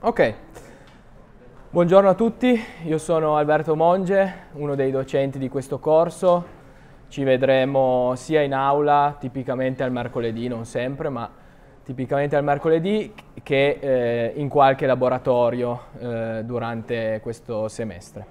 Ok, buongiorno a tutti, io sono Alberto Monge, uno dei docenti di questo corso. Ci vedremo sia in aula, tipicamente al mercoledì, non sempre, ma tipicamente al mercoledì, che eh, in qualche laboratorio eh, durante questo semestre.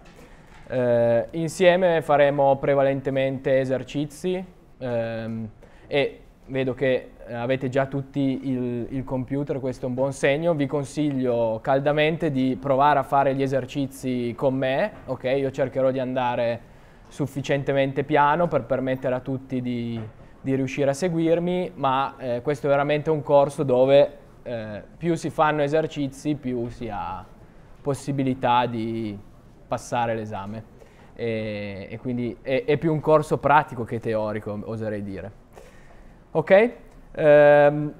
Eh, insieme faremo prevalentemente esercizi ehm, e vedo che avete già tutti il, il, computer, questo è un buon segno, vi consiglio caldamente di provare a fare gli esercizi con me, ok? Io cercherò di andare sufficientemente piano per permettere a tutti di, di riuscire a seguirmi, ma eh, questo è veramente un corso dove eh, più si fanno esercizi, più si ha possibilità di passare l'esame. E, e, quindi è, è più un corso pratico che teorico, oserei dire. Ok? Ehm,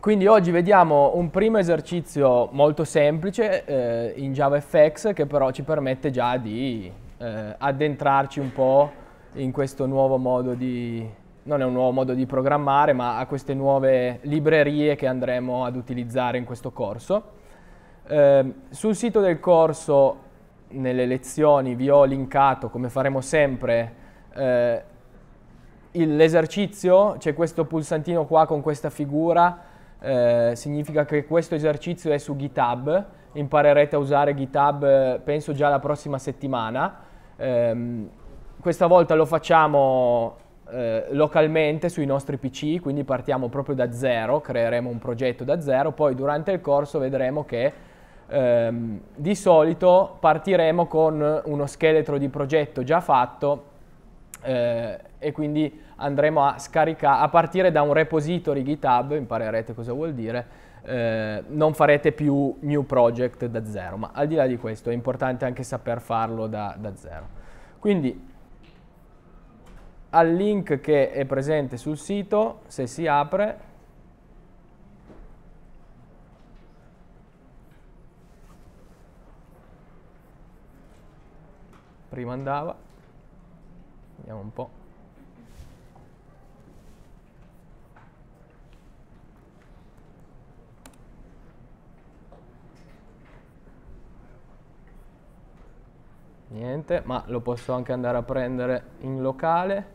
quindi oggi vediamo un primo esercizio molto semplice eh, in JavaFX che però ci permette già di eh, addentrarci un po' in questo nuovo modo di, non è un nuovo modo di programmare, ma a queste nuove librerie che andremo ad utilizzare in questo corso. Eh, sul sito del corso, nelle lezioni, vi ho linkato, come faremo sempre, eh, l'esercizio, c'è questo pulsantino qua con questa figura, eh, significa che questo esercizio è su GitHub, imparerete a usare GitHub eh, penso già la prossima settimana. Eh, questa volta lo facciamo eh, localmente sui nostri PC, quindi partiamo proprio da zero, creeremo un progetto da zero, poi durante il corso vedremo che ehm, di solito partiremo con uno scheletro di progetto già fatto eh, e quindi andremo a scaricare, a partire da un repository GitHub, imparerete cosa vuol dire, eh, non farete più new project da zero, ma al di là di questo è importante anche saper farlo da, da zero. Quindi al link che è presente sul sito, se si apre, prima andava, vediamo un po'. Niente, ma lo posso anche andare a prendere in locale.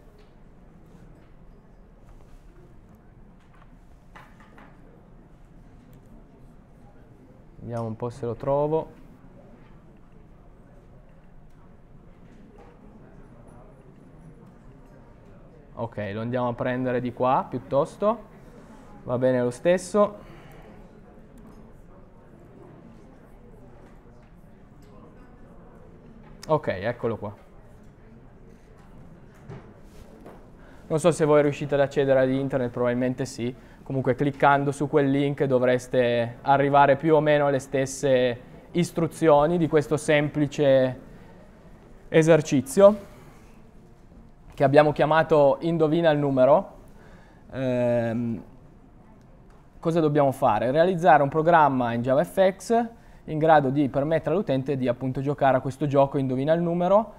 Vediamo un po' se lo trovo. Ok, lo andiamo a prendere di qua piuttosto. Va bene lo stesso. Ok, eccolo qua. Non so se voi riuscite ad accedere ad internet, probabilmente sì. Comunque cliccando su quel link dovreste arrivare più o meno alle stesse istruzioni di questo semplice esercizio che abbiamo chiamato Indovina il numero. Eh, cosa dobbiamo fare? Realizzare un programma in JavaFX in grado di permettere all'utente di appunto giocare a questo gioco indovina il numero.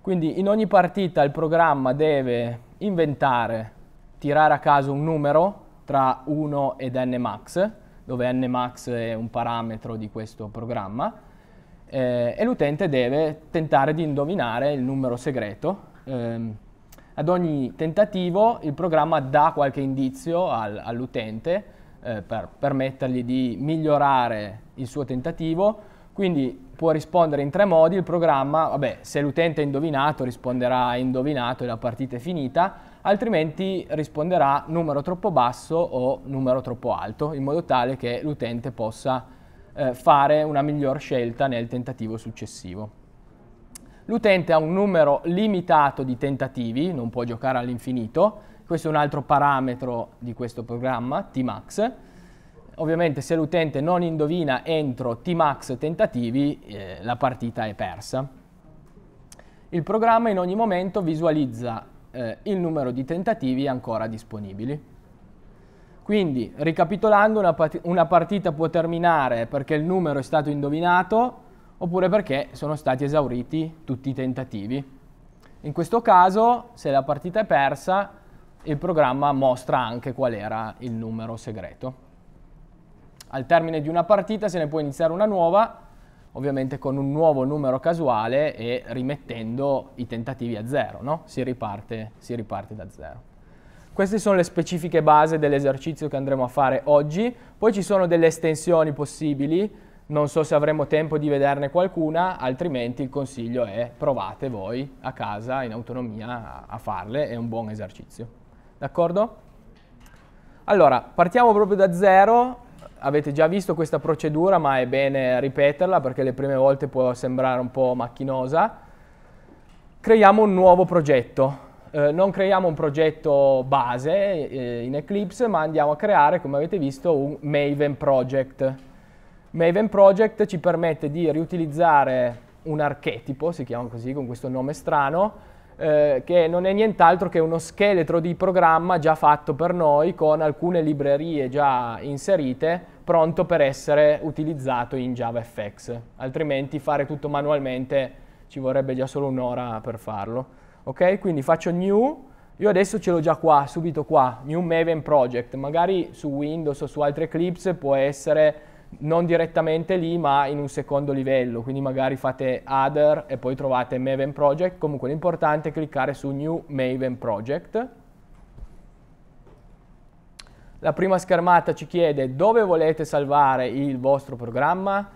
Quindi in ogni partita il programma deve inventare, tirare a caso un numero tra 1 ed n max dove n max è un parametro di questo programma, eh, e l'utente deve tentare di indovinare il numero segreto. Eh, ad ogni tentativo il programma dà qualche indizio al, all'utente eh, per permettergli di migliorare il suo tentativo. Quindi può rispondere in tre modi, il programma, vabbè, se l'utente ha indovinato risponderà indovinato e la partita è finita, altrimenti risponderà numero troppo basso o numero troppo alto, in modo tale che l'utente possa eh, fare una miglior scelta nel tentativo successivo. L'utente ha un numero limitato di tentativi, non può giocare all'infinito, questo è un altro parametro di questo programma, Tmax. Ovviamente se l'utente non indovina entro Tmax tentativi, eh, la partita è persa. Il programma in ogni momento visualizza eh, il numero di tentativi ancora disponibili. Quindi, ricapitolando, una, una partita può terminare perché il numero è stato indovinato oppure perché sono stati esauriti tutti i tentativi. In questo caso, se la partita è persa, il programma mostra anche qual era il numero segreto. Al termine di una partita se ne può iniziare una nuova, ovviamente con un nuovo numero casuale e rimettendo i tentativi a zero, no? si, riparte, si riparte da zero. Queste sono le specifiche base dell'esercizio che andremo a fare oggi, poi ci sono delle estensioni possibili, non so se avremo tempo di vederne qualcuna, altrimenti il consiglio è provate voi a casa in autonomia a farle, è un buon esercizio. D'accordo? Allora, partiamo proprio da zero. Avete già visto questa procedura, ma è bene ripeterla perché le prime volte può sembrare un po' macchinosa. Creiamo un nuovo progetto. Eh, non creiamo un progetto base eh, in Eclipse, ma andiamo a creare, come avete visto, un Maven Project. Maven Project ci permette di riutilizzare un archetipo, si chiama così con questo nome strano, eh, che non è nient'altro che uno scheletro di programma già fatto per noi con alcune librerie già inserite pronto per essere utilizzato in JavaFX. Altrimenti fare tutto manualmente ci vorrebbe già solo un'ora per farlo. Ok? Quindi faccio new, io adesso ce l'ho già qua, subito qua, new Maven Project. Magari su Windows o su altri Eclipse può essere non direttamente lì ma in un secondo livello, quindi magari fate Other e poi trovate Maven Project, comunque l'importante è cliccare su New Maven Project. La prima schermata ci chiede dove volete salvare il vostro programma,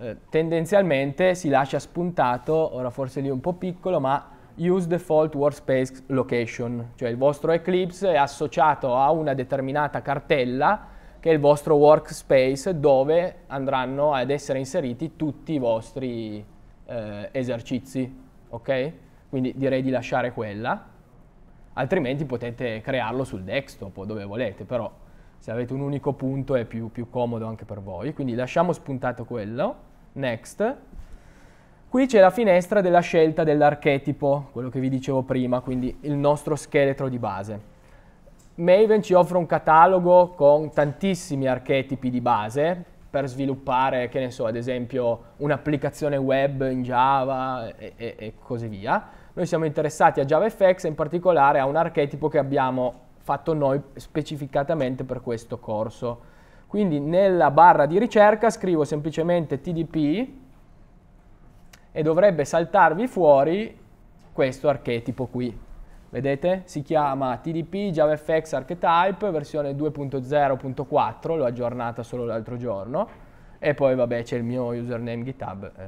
eh, tendenzialmente si lascia spuntato, ora forse lì un po' piccolo, ma use default workspace location, cioè il vostro Eclipse è associato a una determinata cartella che è il vostro workspace dove andranno ad essere inseriti tutti i vostri eh, esercizi, ok? Quindi direi di lasciare quella, altrimenti potete crearlo sul desktop o dove volete, però se avete un unico punto è più, più comodo anche per voi, quindi lasciamo spuntato quello, next. Qui c'è la finestra della scelta dell'archetipo, quello che vi dicevo prima, quindi il nostro scheletro di base. Maven ci offre un catalogo con tantissimi archetipi di base per sviluppare, che ne so, ad esempio un'applicazione web in Java e, e, e così via. Noi siamo interessati a JavaFX e in particolare a un archetipo che abbiamo fatto noi specificatamente per questo corso. Quindi nella barra di ricerca scrivo semplicemente TDP e dovrebbe saltarvi fuori questo archetipo qui vedete? Si chiama TDP JavaFX Archetype versione 2.0.4, l'ho aggiornata solo l'altro giorno, e poi vabbè c'è il mio username GitHub, eh,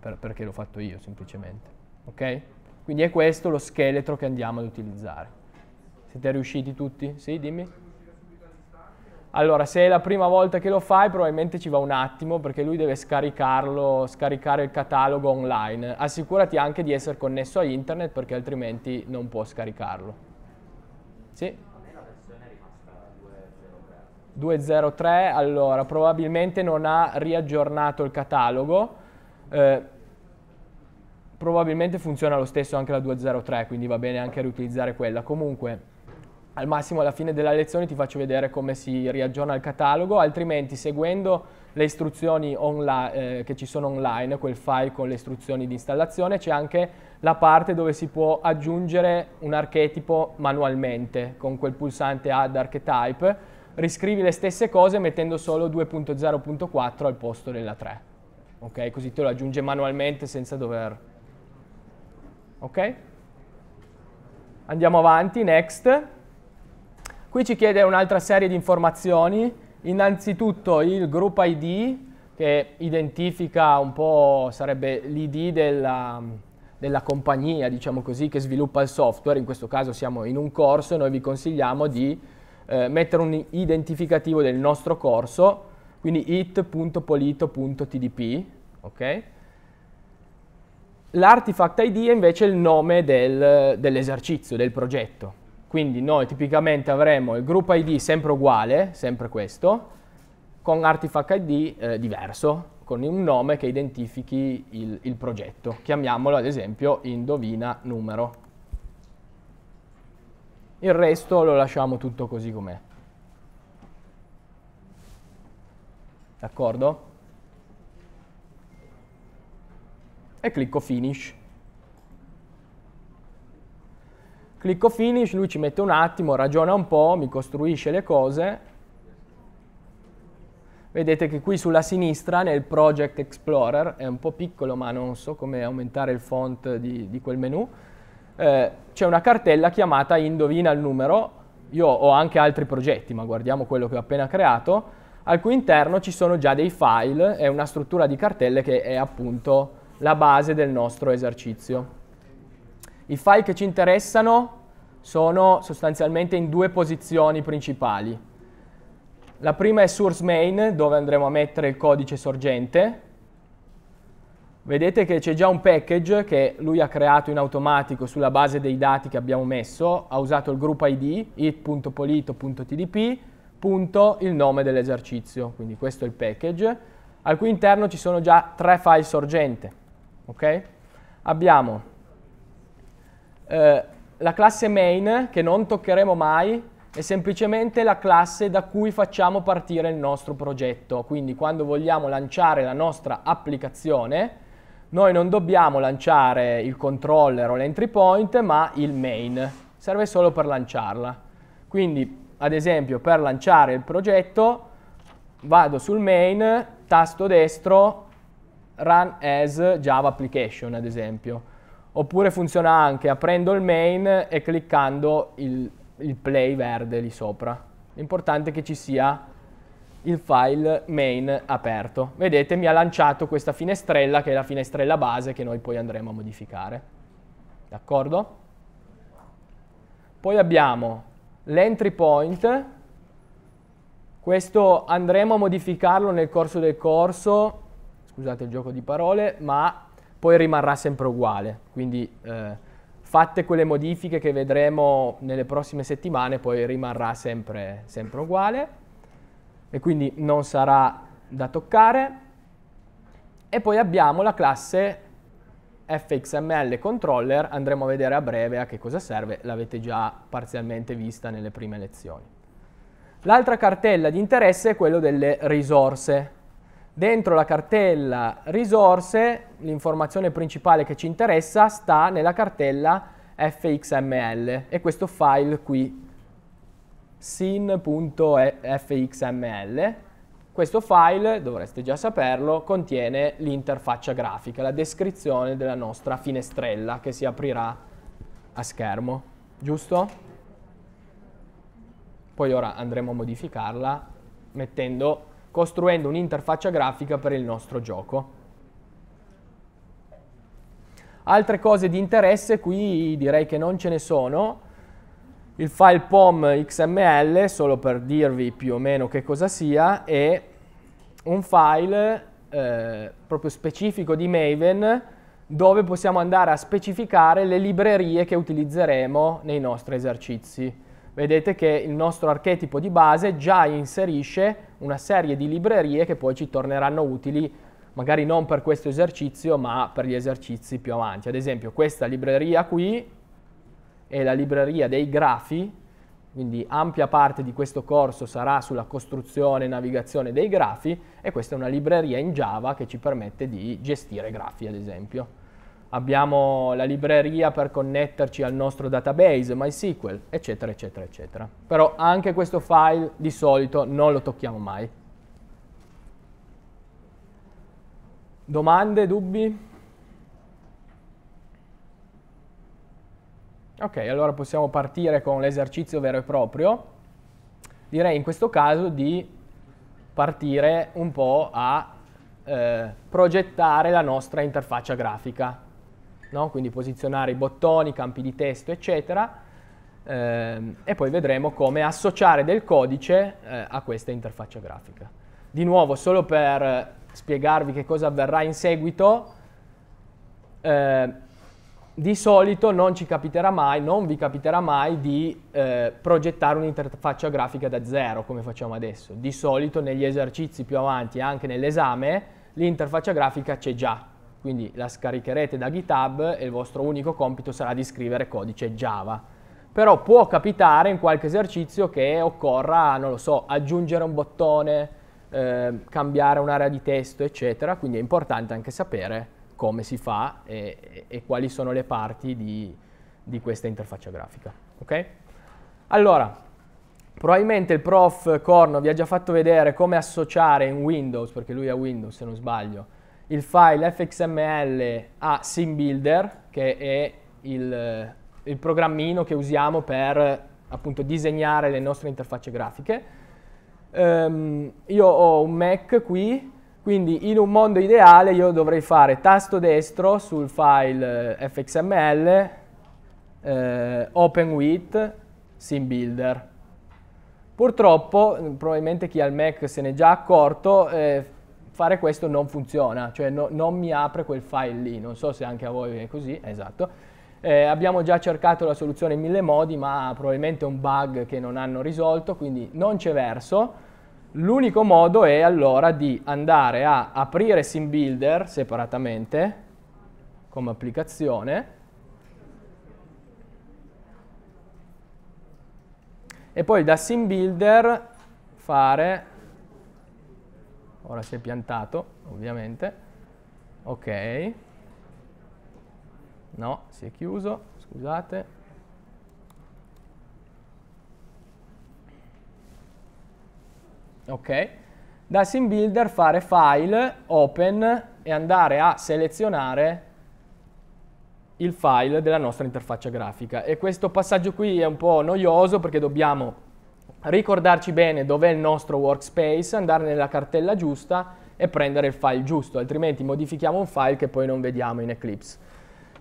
per, perché l'ho fatto io semplicemente, ok? Quindi è questo lo scheletro che andiamo ad utilizzare. Siete riusciti tutti? Sì, dimmi. Sì. Allora, se è la prima volta che lo fai, probabilmente ci va un attimo perché lui deve scaricarlo, scaricare il catalogo online. Assicurati anche di essere connesso a internet perché altrimenti non può scaricarlo. Sì? A me la versione è rimasta 203, allora probabilmente non ha riaggiornato il catalogo, eh, probabilmente funziona lo stesso anche la 203, quindi va bene anche riutilizzare quella. Comunque al massimo alla fine della lezione ti faccio vedere come si riaggiorna il catalogo, altrimenti seguendo le istruzioni online, eh, che ci sono online, quel file con le istruzioni di installazione, c'è anche la parte dove si può aggiungere un archetipo manualmente con quel pulsante add archetype, riscrivi le stesse cose mettendo solo 2.0.4 al posto della 3. Ok, così te lo aggiunge manualmente senza dover... Ok? Andiamo avanti, next. Qui ci chiede un'altra serie di informazioni, innanzitutto il group ID che identifica un po', sarebbe l'ID della, della compagnia, diciamo così, che sviluppa il software, in questo caso siamo in un corso e noi vi consigliamo di eh, mettere un identificativo del nostro corso, quindi it.polito.tdp, ok? L'artifact ID è invece il nome del, dell'esercizio, del progetto. Quindi noi tipicamente avremo il group ID sempre uguale, sempre questo, con artifact ID eh, diverso, con un nome che identifichi il, il progetto. Chiamiamolo ad esempio indovina numero. Il resto lo lasciamo tutto così com'è. D'accordo? E clicco finish. Clicco finish, lui ci mette un attimo, ragiona un po', mi costruisce le cose. Vedete che qui sulla sinistra nel Project Explorer, è un po' piccolo ma non so come aumentare il font di, di quel menu, eh, c'è una cartella chiamata Indovina il numero. Io ho anche altri progetti, ma guardiamo quello che ho appena creato. Al cui interno ci sono già dei file, è una struttura di cartelle che è appunto la base del nostro esercizio. I file che ci interessano sono sostanzialmente in due posizioni principali. La prima è source main, dove andremo a mettere il codice sorgente. Vedete che c'è già un package che lui ha creato in automatico sulla base dei dati che abbiamo messo, ha usato il group ID, it.polito.tdp, punto il nome dell'esercizio, quindi questo è il package, al cui interno ci sono già tre file sorgente. Okay? Abbiamo eh, la classe main, che non toccheremo mai, è semplicemente la classe da cui facciamo partire il nostro progetto. Quindi quando vogliamo lanciare la nostra applicazione, noi non dobbiamo lanciare il controller o l'entry point, ma il main. Serve solo per lanciarla. Quindi, ad esempio, per lanciare il progetto, vado sul main, tasto destro, run as Java application, ad esempio oppure funziona anche aprendo il main e cliccando il, il play verde lì sopra. L'importante è che ci sia il file main aperto. Vedete mi ha lanciato questa finestrella che è la finestrella base che noi poi andremo a modificare. D'accordo? Poi abbiamo l'entry point, questo andremo a modificarlo nel corso del corso, scusate il gioco di parole, ma poi rimarrà sempre uguale. Quindi eh, fatte quelle modifiche che vedremo nelle prossime settimane, poi rimarrà sempre, sempre uguale e quindi non sarà da toccare. E poi abbiamo la classe fxml controller, andremo a vedere a breve a che cosa serve, l'avete già parzialmente vista nelle prime lezioni. L'altra cartella di interesse è quella delle risorse, Dentro la cartella risorse, l'informazione principale che ci interessa sta nella cartella fxml e questo file qui, sin.fxml. Questo file, dovreste già saperlo, contiene l'interfaccia grafica, la descrizione della nostra finestrella che si aprirà a schermo, giusto? Poi ora andremo a modificarla mettendo costruendo un'interfaccia grafica per il nostro gioco. Altre cose di interesse qui direi che non ce ne sono. Il file pom xml, solo per dirvi più o meno che cosa sia, è un file eh, proprio specifico di Maven dove possiamo andare a specificare le librerie che utilizzeremo nei nostri esercizi vedete che il nostro archetipo di base già inserisce una serie di librerie che poi ci torneranno utili magari non per questo esercizio ma per gli esercizi più avanti. Ad esempio questa libreria qui è la libreria dei grafi, quindi ampia parte di questo corso sarà sulla costruzione e navigazione dei grafi e questa è una libreria in Java che ci permette di gestire grafi ad esempio abbiamo la libreria per connetterci al nostro database, MySQL, eccetera, eccetera, eccetera. Però anche questo file di solito non lo tocchiamo mai. Domande, dubbi? Ok, allora possiamo partire con l'esercizio vero e proprio. Direi in questo caso di partire un po' a eh, progettare la nostra interfaccia grafica no? quindi posizionare i bottoni, i campi di testo, eccetera, ehm, e poi vedremo come associare del codice eh, a questa interfaccia grafica. Di nuovo, solo per spiegarvi che cosa avverrà in seguito, eh, di solito non ci capiterà mai, non vi capiterà mai di eh, progettare un'interfaccia grafica da zero come facciamo adesso. Di solito negli esercizi più avanti, anche nell'esame, l'interfaccia grafica c'è già, quindi la scaricherete da GitHub e il vostro unico compito sarà di scrivere codice Java. Però può capitare in qualche esercizio che occorra, non lo so, aggiungere un bottone, eh, cambiare un'area di testo, eccetera. Quindi è importante anche sapere come si fa e, e, quali sono le parti di, di questa interfaccia grafica. Okay? Allora, Probabilmente il prof Corno vi ha già fatto vedere come associare in Windows, perché lui ha Windows se non sbaglio, il file fxml a SimBuilder, che è il, eh, il programmino che usiamo per appunto disegnare le nostre interfacce grafiche. Um, io ho un Mac qui, quindi in un mondo ideale io dovrei fare tasto destro sul file fxml eh, eh open with SimBuilder. Purtroppo, probabilmente chi ha il Mac se n'è già accorto, eh, fare questo non funziona, cioè no, non mi apre quel file lì, non so se anche a voi è così, esatto. Eh, abbiamo già cercato la soluzione in mille modi, ma probabilmente è un bug che non hanno risolto, quindi non c'è verso. L'unico modo è allora di andare a aprire SimBuilder separatamente come applicazione e poi da SimBuilder fare ora si è piantato ovviamente ok no si è chiuso scusate ok da sim builder fare file open e andare a selezionare il file della nostra interfaccia grafica e questo passaggio qui è un po' noioso perché dobbiamo ricordarci bene dov'è il nostro workspace, andare nella cartella giusta e prendere il file giusto, altrimenti modifichiamo un file che poi non vediamo in Eclipse.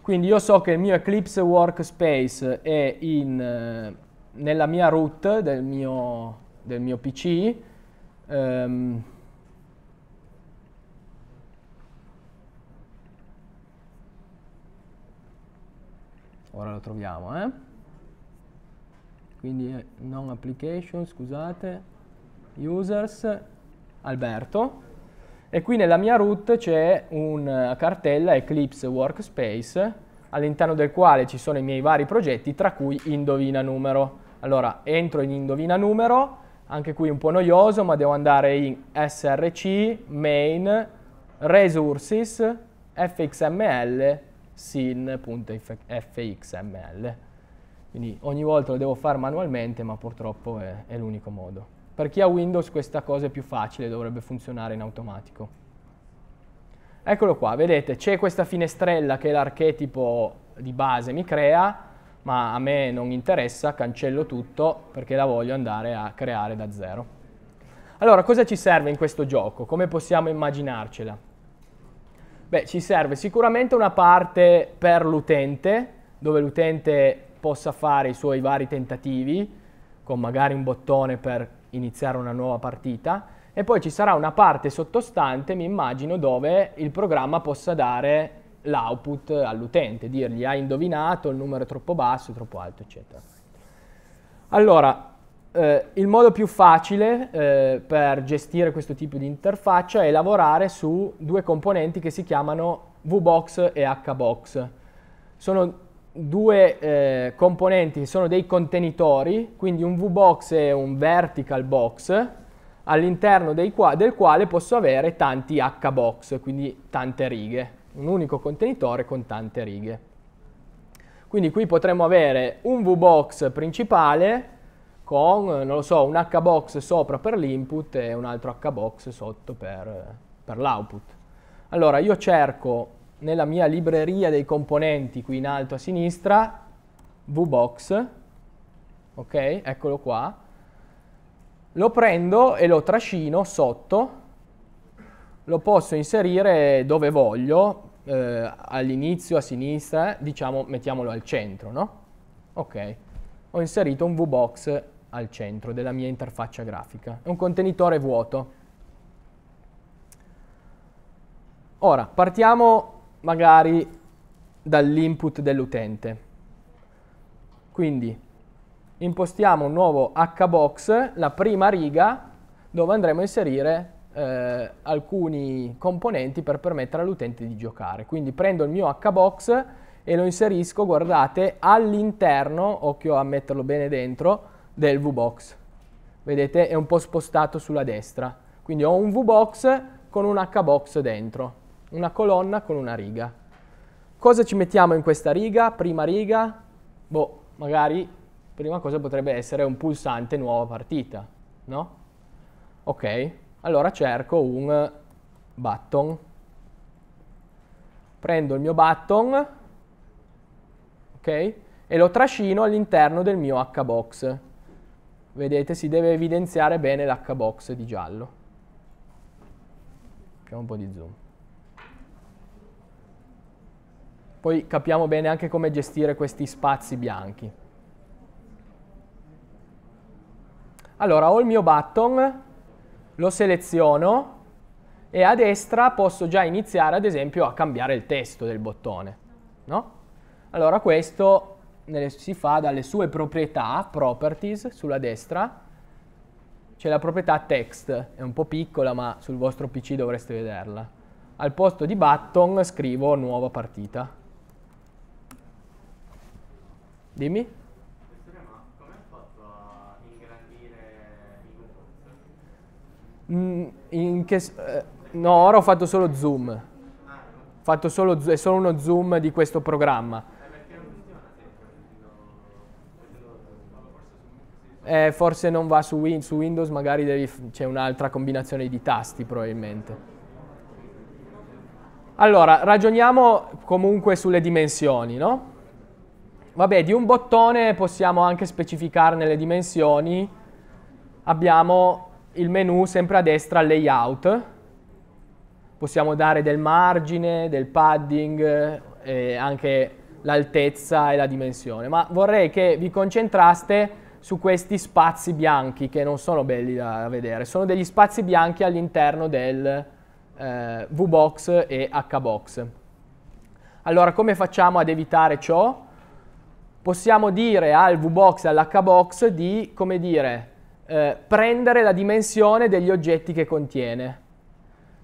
Quindi io so che il mio Eclipse Workspace è in, eh, nella mia root del mio, del mio PC, um, ehm, ora lo troviamo, eh? quindi eh, non application, scusate, users, Alberto. E qui nella mia root c'è una eh, cartella Eclipse Workspace all'interno del quale ci sono i miei vari progetti, tra cui Indovina Numero. Allora, entro in Indovina Numero, anche qui un po' noioso, ma devo andare in src, main, resources, fxml, sin.fxml. Quindi ogni volta lo devo fare manualmente, ma purtroppo è, è l'unico modo. Per chi ha Windows questa cosa è più facile, dovrebbe funzionare in automatico. Eccolo qua, vedete, c'è questa finestrella che l'archetipo di base mi crea, ma a me non interessa, cancello tutto perché la voglio andare a creare da zero. Allora, cosa ci serve in questo gioco? Come possiamo immaginarcela? Beh, ci serve sicuramente una parte per l'utente, dove l'utente possa fare i suoi vari tentativi, con magari un bottone per iniziare una nuova partita, e poi ci sarà una parte sottostante, mi immagino, dove il programma possa dare l'output all'utente, dirgli hai indovinato, il numero è troppo basso, troppo alto, eccetera. Allora, eh, il modo più facile eh, per gestire questo tipo di interfaccia è lavorare su due componenti che si chiamano VBox e HBox. Sono due eh, componenti che sono dei contenitori, quindi un V-box e un vertical box, all'interno qua del quale posso avere tanti H-box, quindi tante righe, un unico contenitore con tante righe. Quindi qui potremmo avere un V-box principale con, non lo so, un H-box sopra per l'input e un altro H-box sotto per, per l'output. Allora, io cerco nella mia libreria dei componenti qui in alto a sinistra, vbox, ok, eccolo qua, lo prendo e lo trascino sotto, lo posso inserire dove voglio, eh, all'inizio, a sinistra, eh, diciamo mettiamolo al centro, no? Ok, ho inserito un vbox al centro della mia interfaccia grafica, è un contenitore vuoto. Ora, partiamo magari dall'input dell'utente. Quindi impostiamo un nuovo hbox, la prima riga, dove andremo a inserire eh, alcuni componenti per permettere all'utente di giocare. Quindi prendo il mio hbox e lo inserisco, guardate, all'interno, occhio a metterlo bene dentro, del vbox. Vedete, è un po' spostato sulla destra. Quindi ho un vbox con un hbox dentro una colonna con una riga. Cosa ci mettiamo in questa riga? Prima riga? Boh, magari prima cosa potrebbe essere un pulsante nuova partita, no? Ok, allora cerco un button. Prendo il mio button, ok, e lo trascino all'interno del mio hbox. Vedete, si deve evidenziare bene l'hbox di giallo. Facciamo un po' di zoom. Poi capiamo bene anche come gestire questi spazi bianchi. Allora, ho il mio button, lo seleziono e a destra posso già iniziare ad esempio a cambiare il testo del bottone. No? Allora questo si fa dalle sue proprietà, properties, sulla destra, c'è la proprietà text, è un po' piccola ma sul vostro PC dovreste vederla. Al posto di button scrivo nuova partita. Dimmi? Mm, in che, eh, no, ora ho fatto solo zoom. Ah, ho fatto solo, è solo uno zoom di questo programma. Eh, forse non va su, win, su Windows, magari c'è un'altra combinazione di tasti probabilmente. Allora, ragioniamo comunque sulle dimensioni, no? Vabbè, di un bottone possiamo anche specificarne le dimensioni. Abbiamo il menu sempre a destra layout. Possiamo dare del margine, del padding, eh, e anche l'altezza e la dimensione. Ma vorrei che vi concentraste su questi spazi bianchi che non sono belli da vedere. Sono degli spazi bianchi all'interno del eh, VBox e HBox. Allora, come facciamo ad evitare ciò? possiamo dire al VBox e all'HBox di, come dire, eh, prendere la dimensione degli oggetti che contiene.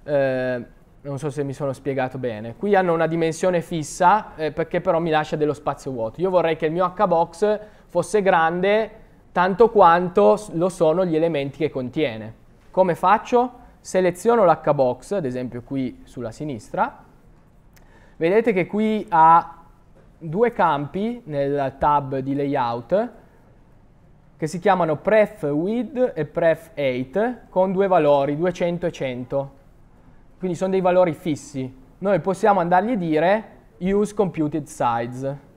Eh, non so se mi sono spiegato bene. Qui hanno una dimensione fissa eh, perché però mi lascia dello spazio vuoto. Io vorrei che il mio HBox fosse grande tanto quanto lo sono gli elementi che contiene. Come faccio? Seleziono l'HBox, ad esempio qui sulla sinistra. Vedete che qui ha due campi nel tab di layout che si chiamano pref width e pref 8 con due valori, 200 e 100. Quindi sono dei valori fissi. Noi possiamo andargli a dire use computed size.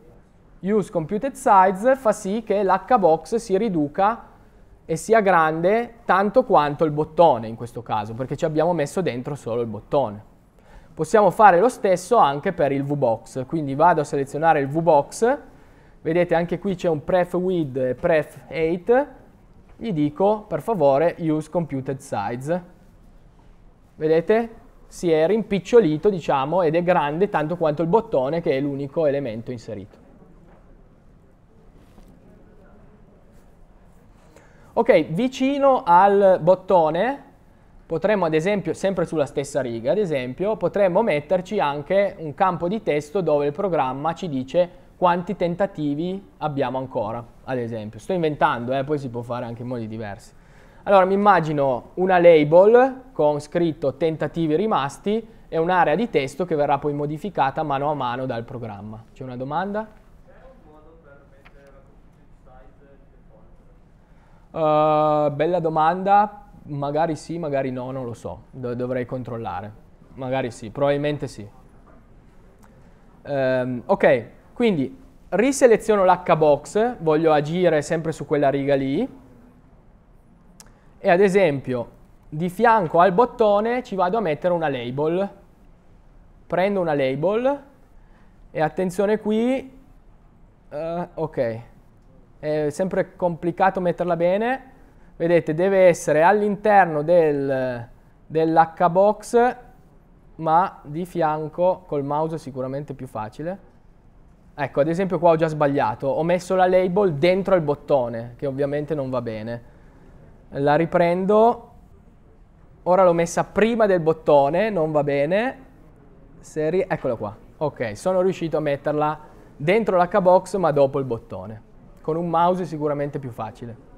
Use computed size fa sì che l'hbox si riduca e sia grande tanto quanto il bottone in questo caso, perché ci abbiamo messo dentro solo il bottone. Possiamo fare lo stesso anche per il VBox, quindi vado a selezionare il VBox, vedete anche qui c'è un pref with e pref 8, gli dico per favore use computed size. Vedete? Si è rimpicciolito, diciamo, ed è grande tanto quanto il bottone che è l'unico elemento inserito. Ok, vicino al bottone Potremmo ad esempio, sempre sulla stessa riga ad esempio, potremmo metterci anche un campo di testo dove il programma ci dice quanti tentativi abbiamo ancora, ad esempio. Sto inventando, eh, poi si può fare anche in modi diversi. Allora mi immagino una label con scritto tentativi rimasti e un'area di testo che verrà poi modificata mano a mano dal programma. C'è una domanda? C'è un modo per mettere la size default? Uh, bella domanda, Magari sì, magari no, non lo so, Do- dovrei controllare. Magari sì, probabilmente sì. Um, ok, quindi riseleziono l'hbox, voglio agire sempre su quella riga lì e ad esempio di fianco al bottone ci vado a mettere una label. Prendo una label e attenzione qui, uh, ok, è sempre complicato metterla bene, vedete deve essere all'interno del, dell'hbox ma di fianco col mouse è sicuramente più facile ecco ad esempio qua ho già sbagliato ho messo la label dentro il bottone che ovviamente non va bene la riprendo ora l'ho messa prima del bottone non va bene Serie, eccola qua ok sono riuscito a metterla dentro l'hbox ma dopo il bottone con un mouse è sicuramente più facile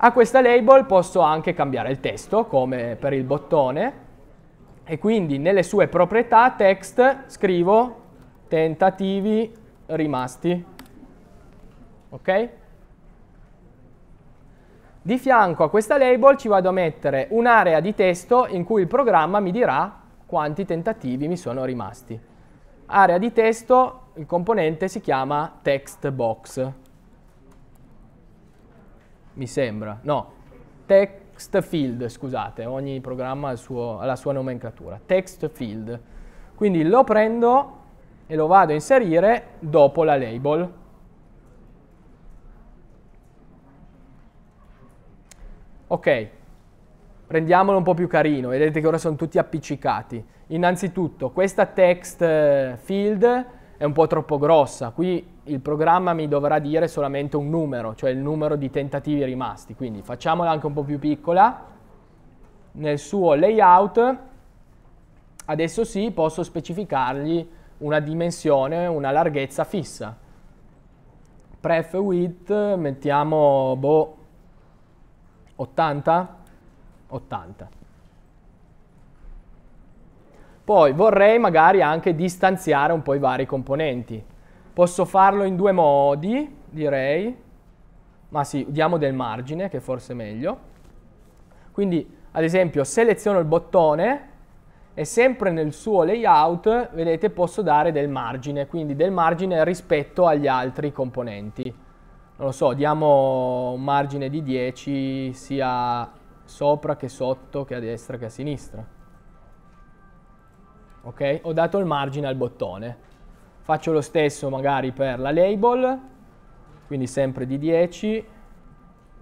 A questa label posso anche cambiare il testo, come per il bottone, e quindi nelle sue proprietà text scrivo tentativi rimasti. Ok? Di fianco a questa label ci vado a mettere un'area di testo in cui il programma mi dirà quanti tentativi mi sono rimasti. Area di testo, il componente si chiama text box mi sembra, no, text field, scusate, ogni programma ha, suo, ha la sua nomenclatura, text field. Quindi lo prendo e lo vado a inserire dopo la label. Ok, rendiamolo un po' più carino, vedete che ora sono tutti appiccicati. Innanzitutto, questa text eh, field è un po' troppo grossa, qui il programma mi dovrà dire solamente un numero, cioè il numero di tentativi rimasti. Quindi facciamola anche un po' più piccola. Nel suo layout, adesso sì, posso specificargli una dimensione, una larghezza fissa. Pref width, mettiamo boh, 80, 80. Poi vorrei magari anche distanziare un po' i vari componenti. Posso farlo in due modi, direi. Ma sì, diamo del margine, che è forse meglio. Quindi, ad esempio, seleziono il bottone e sempre nel suo layout, vedete, posso dare del margine, quindi del margine rispetto agli altri componenti. Non lo so, diamo un margine di 10 sia sopra che sotto, che a destra che a sinistra. Ok? Ho dato il margine al bottone. Faccio lo stesso magari per la label, quindi sempre di 10,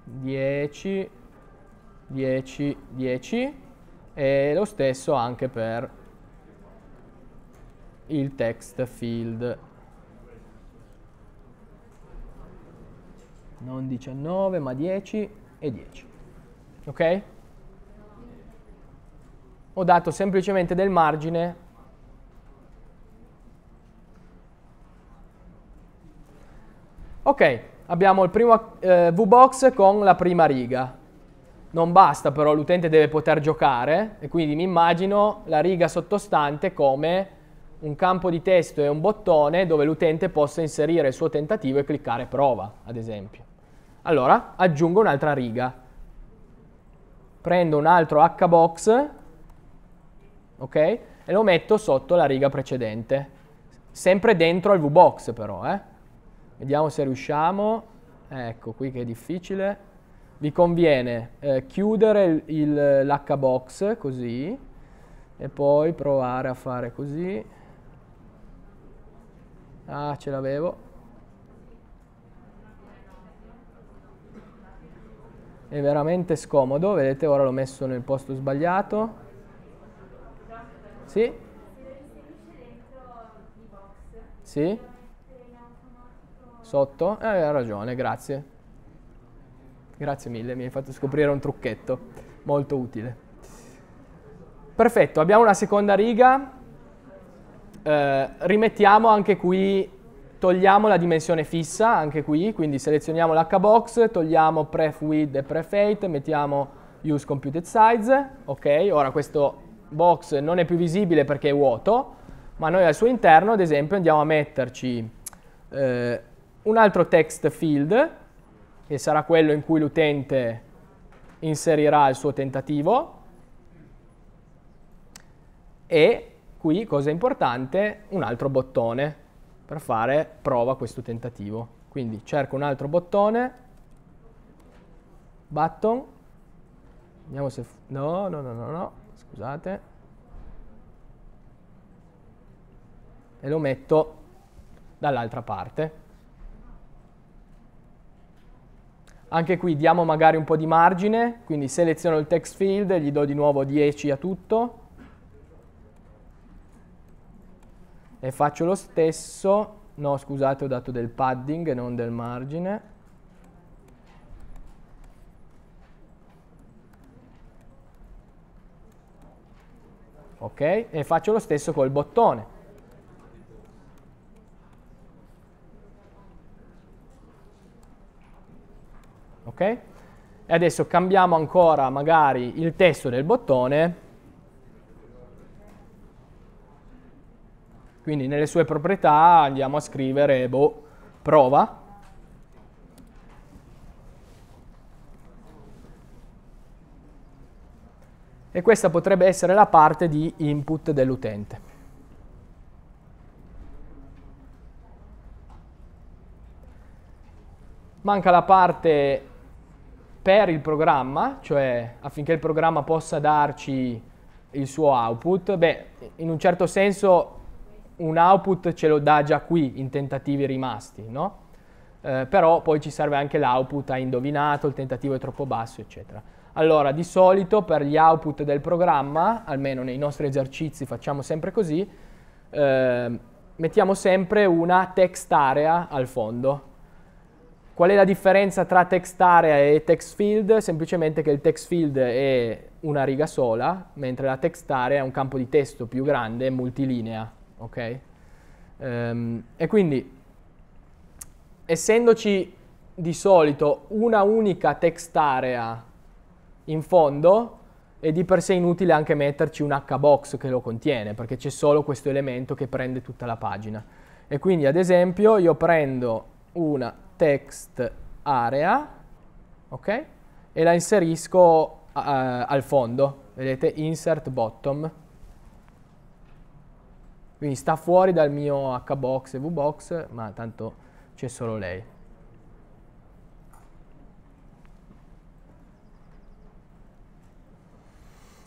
10, 10, 10 e lo stesso anche per il text field. Non 19 ma 10 e 10. Ok? Ho dato semplicemente del margine Ok, abbiamo il primo eh, V-Box con la prima riga. Non basta però, l'utente deve poter giocare e quindi mi immagino la riga sottostante come un campo di testo e un bottone dove l'utente possa inserire il suo tentativo e cliccare prova, ad esempio. Allora aggiungo un'altra riga. Prendo un altro HBox, ok? E lo metto sotto la riga precedente. Sempre dentro il VBox però, eh? Vediamo se riusciamo. Ecco qui che è difficile. Vi conviene eh, chiudere l'hbox così e poi provare a fare così. Ah, ce l'avevo. È veramente scomodo, vedete ora l'ho messo nel posto sbagliato. Sì? Sì? sotto. Eh, ha ragione, grazie. Grazie mille, mi hai fatto scoprire un trucchetto molto utile. Perfetto, abbiamo una seconda riga. Eh, rimettiamo anche qui, togliamo la dimensione fissa, anche qui, quindi selezioniamo l'hbox, togliamo pref width e pref height, mettiamo use computed size, ok, ora questo box non è più visibile perché è vuoto, ma noi al suo interno ad esempio andiamo a metterci eh, un altro text field, che sarà quello in cui l'utente inserirà il suo tentativo, e qui, cosa importante, un altro bottone per fare prova a questo tentativo. Quindi cerco un altro bottone, button, vediamo se... no, no, no, no, no, scusate. E lo metto dall'altra parte. Anche qui diamo magari un po' di margine, quindi seleziono il text field, gli do di nuovo 10 a tutto e faccio lo stesso, no scusate ho dato del padding e non del margine. Ok, e faccio lo stesso col bottone. ok? E adesso cambiamo ancora magari il testo del bottone, quindi nelle sue proprietà andiamo a scrivere, boh, prova, e questa potrebbe essere la parte di input dell'utente. Manca la parte per il programma, cioè affinché il programma possa darci il suo output, beh, in un certo senso un output ce lo dà già qui in tentativi rimasti, no? Eh, però poi ci serve anche l'output, ha indovinato, il tentativo è troppo basso, eccetera. Allora, di solito per gli output del programma, almeno nei nostri esercizi facciamo sempre così, eh, mettiamo sempre una text area al fondo, Qual è la differenza tra text area e text field? Semplicemente che il text field è una riga sola, mentre la text area è un campo di testo più grande multilinea, ok? Um, e quindi, essendoci di solito una unica text area in fondo, è di per sé inutile anche metterci un hbox che lo contiene, perché c'è solo questo elemento che prende tutta la pagina. E quindi, ad esempio, io prendo una text area, ok? E la inserisco uh, al fondo, vedete, insert bottom. Quindi sta fuori dal mio hbox e vbox, ma tanto c'è solo lei.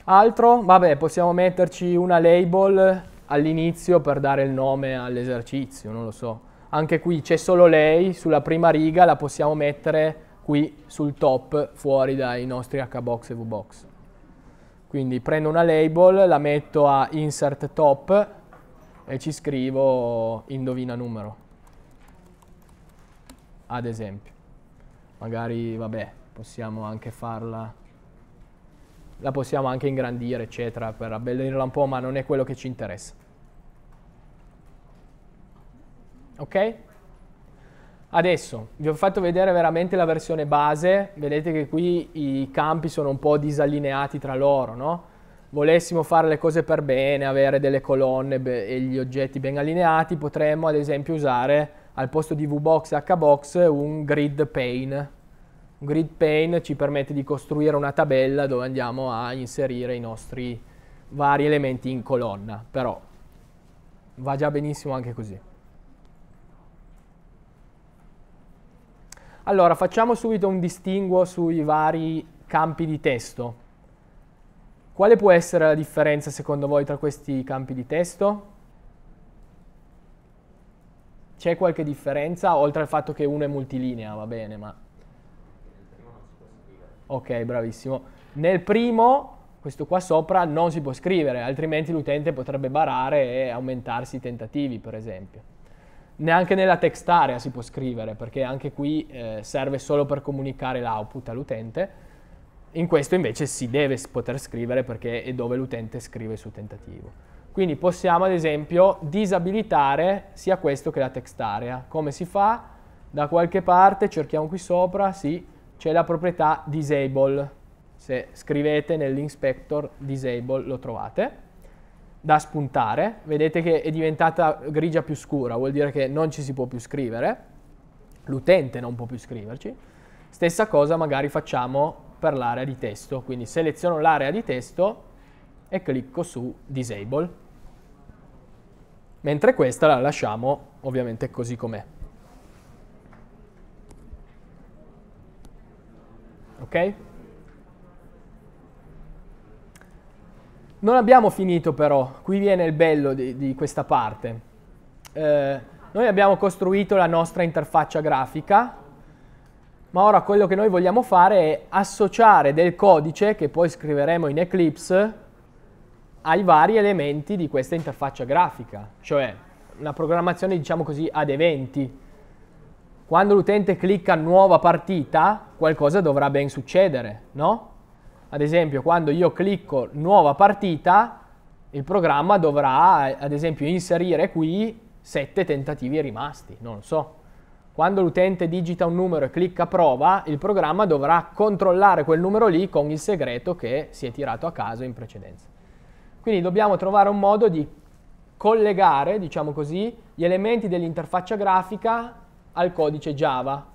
Altro, vabbè, possiamo metterci una label all'inizio per dare il nome all'esercizio, non lo so. Anche qui c'è solo lei, sulla prima riga la possiamo mettere qui sul top fuori dai nostri HBox e VBox. Quindi prendo una label, la metto a insert top e ci scrivo indovina numero, ad esempio. Magari, vabbè, possiamo anche farla la possiamo anche ingrandire, eccetera, per abbellirla un po', ma non è quello che ci interessa. ok? Adesso vi ho fatto vedere veramente la versione base, vedete che qui i campi sono un po' disallineati tra loro, no? Volessimo fare le cose per bene, avere delle colonne e gli oggetti ben allineati, potremmo ad esempio usare al posto di VBox e HBox un grid pane. Un grid pane ci permette di costruire una tabella dove andiamo a inserire i nostri vari elementi in colonna, però va già benissimo anche così. Allora, facciamo subito un distinguo sui vari campi di testo. Quale può essere la differenza secondo voi tra questi campi di testo? C'è qualche differenza, oltre al fatto che uno è multilinea, va bene, ma... Ok, bravissimo. Nel primo, questo qua sopra, non si può scrivere, altrimenti l'utente potrebbe barare e aumentarsi i tentativi, per esempio. Neanche nella text area si può scrivere, perché anche qui eh, serve solo per comunicare l'output all'utente. In questo invece si deve poter scrivere perché è dove l'utente scrive il suo tentativo. Quindi possiamo ad esempio disabilitare sia questo che la text area. Come si fa? Da qualche parte, cerchiamo qui sopra, sì, c'è la proprietà disable. Se scrivete nell'inspector disable lo trovate da spuntare, vedete che è diventata grigia più scura, vuol dire che non ci si può più scrivere, l'utente non può più scriverci. Stessa cosa magari facciamo per l'area di testo, quindi seleziono l'area di testo e clicco su Disable, mentre questa la lasciamo ovviamente così com'è. Ok? Non abbiamo finito però, qui viene il bello di, di questa parte. Eh, noi abbiamo costruito la nostra interfaccia grafica, ma ora quello che noi vogliamo fare è associare del codice che poi scriveremo in Eclipse ai vari elementi di questa interfaccia grafica, cioè una programmazione diciamo così ad eventi. Quando l'utente clicca nuova partita, qualcosa dovrà ben succedere, no? Ad esempio, quando io clicco nuova partita, il programma dovrà, ad esempio, inserire qui sette tentativi rimasti, non lo so. Quando l'utente digita un numero e clicca prova, il programma dovrà controllare quel numero lì con il segreto che si è tirato a caso in precedenza. Quindi dobbiamo trovare un modo di collegare, diciamo così, gli elementi dell'interfaccia grafica al codice Java.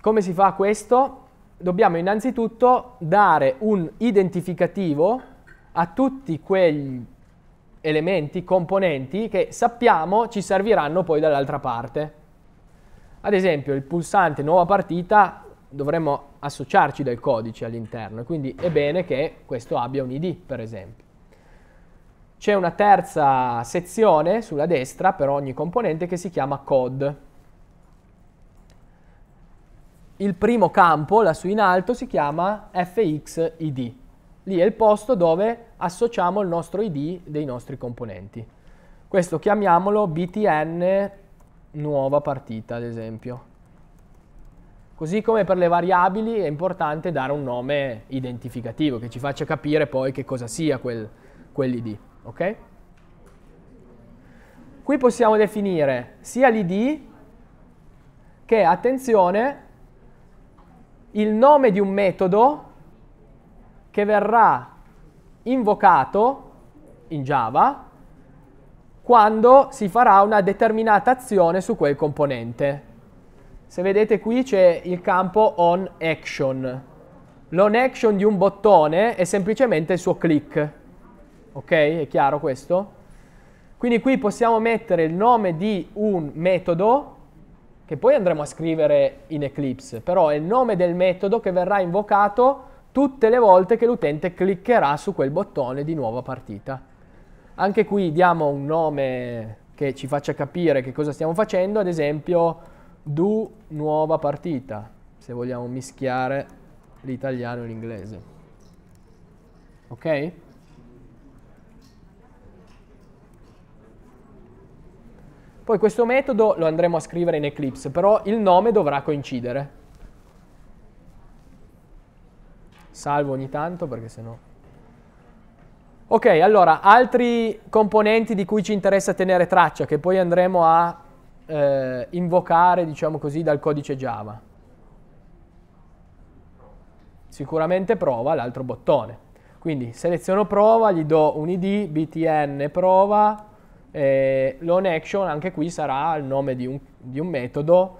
Come si fa questo? dobbiamo innanzitutto dare un identificativo a tutti quegli elementi, componenti che sappiamo ci serviranno poi dall'altra parte. Ad esempio il pulsante nuova partita dovremmo associarci del codice all'interno quindi è bene che questo abbia un id per esempio. C'è una terza sezione sulla destra per ogni componente che si chiama code il primo campo, lassù in alto, si chiama fxid Lì è il posto dove associamo il nostro id dei nostri componenti. Questo chiamiamolo btn nuova partita, ad esempio. Così come per le variabili è importante dare un nome identificativo che ci faccia capire poi che cosa sia quel, quell'id. ok Qui possiamo definire sia l'id che, attenzione, il nome di un metodo che verrà invocato in Java quando si farà una determinata azione su quel componente. Se vedete qui c'è il campo on action. L'on action di un bottone è semplicemente il suo click. Ok? È chiaro questo? Quindi qui possiamo mettere il nome di un metodo che poi andremo a scrivere in Eclipse, però è il nome del metodo che verrà invocato tutte le volte che l'utente cliccherà su quel bottone di nuova partita. Anche qui diamo un nome che ci faccia capire che cosa stiamo facendo, ad esempio do nuova partita, se vogliamo mischiare l'italiano e l'inglese. Ok? Poi questo metodo lo andremo a scrivere in Eclipse, però il nome dovrà coincidere. Salvo ogni tanto perché sennò... Ok, allora, altri componenti di cui ci interessa tenere traccia, che poi andremo a eh, invocare, diciamo così, dal codice Java. Sicuramente prova l'altro bottone. Quindi seleziono prova, gli do un id, btn prova, eh, L'on action anche qui sarà il nome di un, di un metodo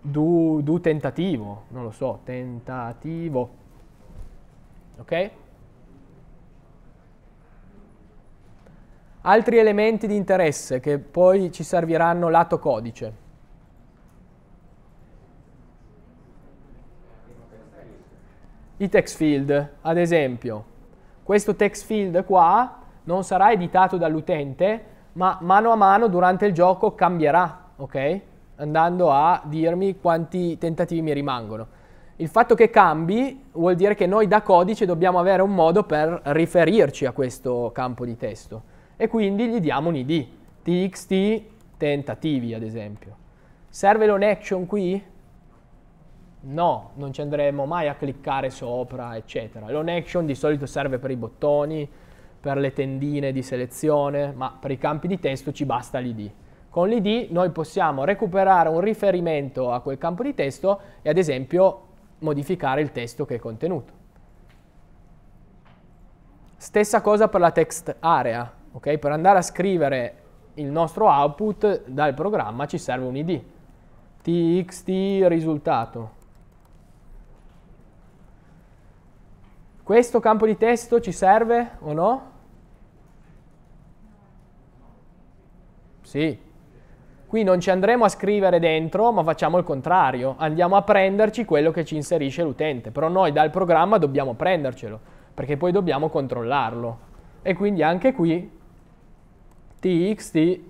do, do, tentativo, non lo so, tentativo. Ok? Altri elementi di interesse che poi ci serviranno lato codice. I text field, ad esempio. Questo text field qua non sarà editato dall'utente, ma mano a mano durante il gioco cambierà, ok? Andando a dirmi quanti tentativi mi rimangono. Il fatto che cambi vuol dire che noi da codice dobbiamo avere un modo per riferirci a questo campo di testo e quindi gli diamo un id, txt tentativi ad esempio. Serve l'on action qui? No, non ci andremo mai a cliccare sopra, eccetera. L'on action di solito serve per i bottoni, per le tendine di selezione, ma per i campi di testo ci basta l'ID. Con l'ID noi possiamo recuperare un riferimento a quel campo di testo e ad esempio modificare il testo che è contenuto. Stessa cosa per la text area, ok? per andare a scrivere il nostro output dal programma ci serve un id, txt risultato. Questo campo di testo ci serve o no? Sì. Qui non ci andremo a scrivere dentro, ma facciamo il contrario. Andiamo a prenderci quello che ci inserisce l'utente. Però noi dal programma dobbiamo prendercelo, perché poi dobbiamo controllarlo. E quindi anche qui txt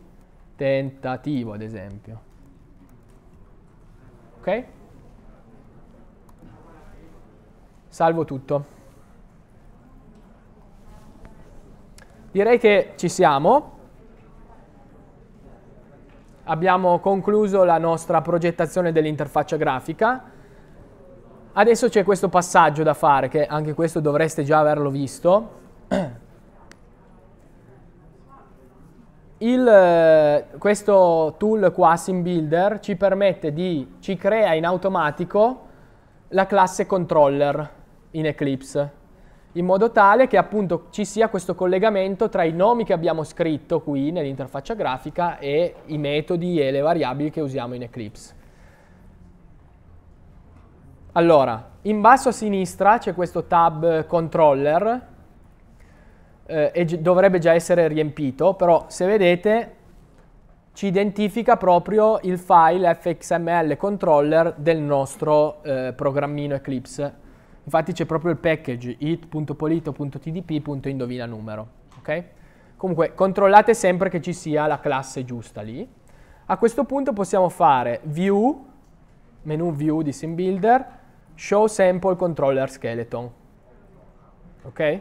tentativo, ad esempio. Ok? Salvo tutto. Direi che ci siamo abbiamo concluso la nostra progettazione dell'interfaccia grafica. Adesso c'è questo passaggio da fare, che anche questo dovreste già averlo visto. Il, eh, questo tool qua, Sim Builder, ci permette di, ci crea in automatico la classe controller in Eclipse in modo tale che appunto ci sia questo collegamento tra i nomi che abbiamo scritto qui nell'interfaccia grafica e i metodi e le variabili che usiamo in Eclipse. Allora, in basso a sinistra c'è questo tab controller eh, e dovrebbe già essere riempito, però se vedete ci identifica proprio il file fxml controller del nostro eh, programmino Eclipse Infatti c'è proprio il package it.polito.tdp.indovina numero, ok? Comunque controllate sempre che ci sia la classe giusta lì. A questo punto possiamo fare view, menu view di SimBuilder, show sample controller skeleton, ok?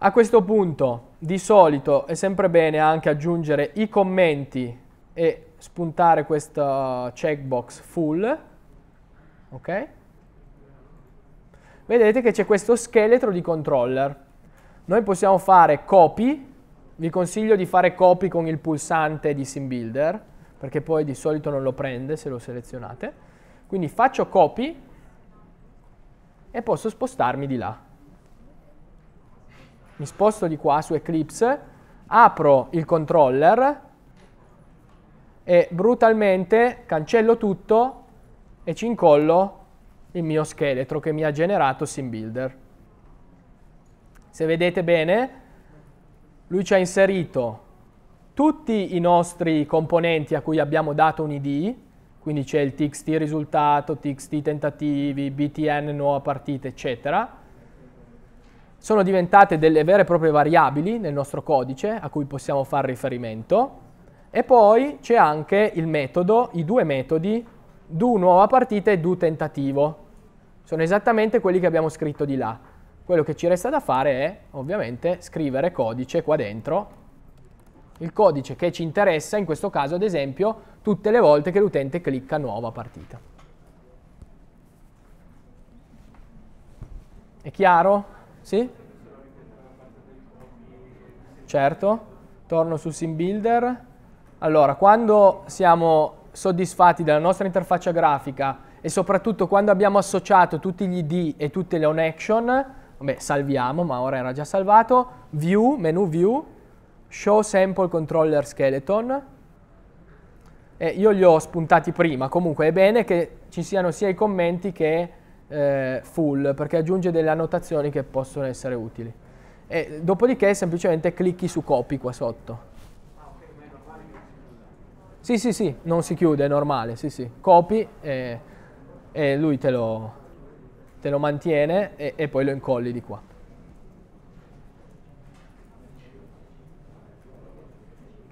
A questo punto di solito è sempre bene anche aggiungere i commenti e spuntare questa checkbox full, ok? vedete che c'è questo scheletro di controller. Noi possiamo fare copy, vi consiglio di fare copy con il pulsante di SimBuilder, perché poi di solito non lo prende se lo selezionate. Quindi faccio copy e posso spostarmi di là. Mi sposto di qua su Eclipse, apro il controller e brutalmente cancello tutto e ci incollo il mio scheletro che mi ha generato SimBuilder. Se vedete bene, lui ci ha inserito tutti i nostri componenti a cui abbiamo dato un ID, quindi c'è il txt risultato, txt tentativi, btn nuova partita, eccetera, sono diventate delle vere e proprie variabili nel nostro codice a cui possiamo fare riferimento e poi c'è anche il metodo, i due metodi do nuova partita e do tentativo. Sono esattamente quelli che abbiamo scritto di là. Quello che ci resta da fare è, ovviamente, scrivere codice qua dentro, il codice che ci interessa, in questo caso ad esempio, tutte le volte che l'utente clicca nuova partita. È chiaro? Sì? Certo, torno su SimBuilder. Allora, quando siamo soddisfatti della nostra interfaccia grafica e soprattutto quando abbiamo associato tutti gli ID e tutte le on action, beh, salviamo, ma ora era già salvato, view, menu view, show sample controller skeleton, eh, io li ho spuntati prima, comunque è bene che ci siano sia i commenti che eh, full, perché aggiunge delle annotazioni che possono essere utili. E dopodiché semplicemente clicchi su copy qua sotto. Sì, sì, sì, non si chiude, è normale, sì, sì. Copi e, e lui te lo, te lo mantiene e, e poi lo incolli di qua.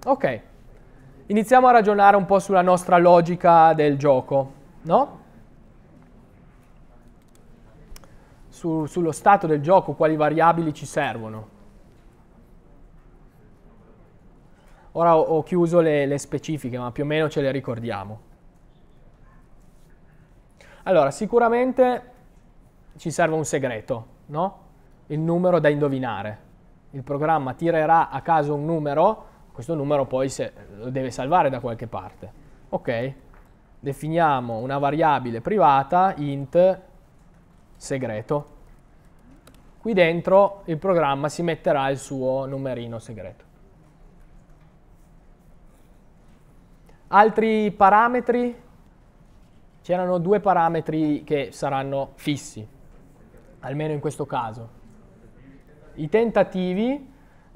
Ok, iniziamo a ragionare un po' sulla nostra logica del gioco, no? Su, sullo stato del gioco, quali variabili ci servono. Ora ho chiuso le, le specifiche, ma più o meno ce le ricordiamo. Allora, sicuramente ci serve un segreto, no? Il numero da indovinare. Il programma tirerà a caso un numero, questo numero poi se, lo deve salvare da qualche parte. Ok, definiamo una variabile privata int segreto. Qui dentro il programma si metterà il suo numerino segreto. Altri parametri? C'erano due parametri che saranno fissi, almeno in questo caso. I tentativi,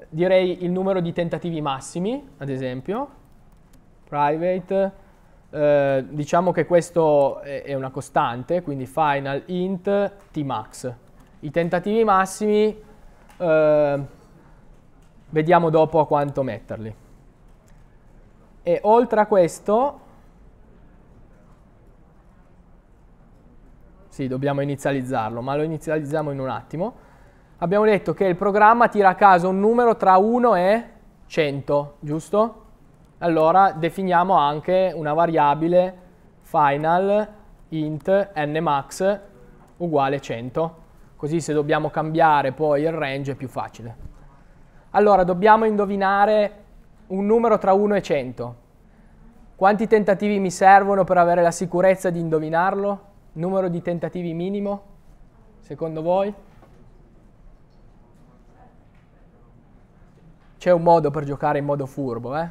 direi il numero di tentativi massimi, ad esempio, private, eh, diciamo che questo è, una costante, quindi final int tmax. I tentativi massimi eh, vediamo dopo a quanto metterli e oltre a questo sì, dobbiamo inizializzarlo, ma lo inizializziamo in un attimo. Abbiamo detto che il programma tira a caso un numero tra 1 e 100, giusto? Allora definiamo anche una variabile final int nmax uguale 100, così se dobbiamo cambiare poi il range è più facile. Allora dobbiamo indovinare un numero tra 1 e 100. Quanti tentativi mi servono per avere la sicurezza di indovinarlo? Numero di tentativi minimo, secondo voi? C'è un modo per giocare in modo furbo, eh?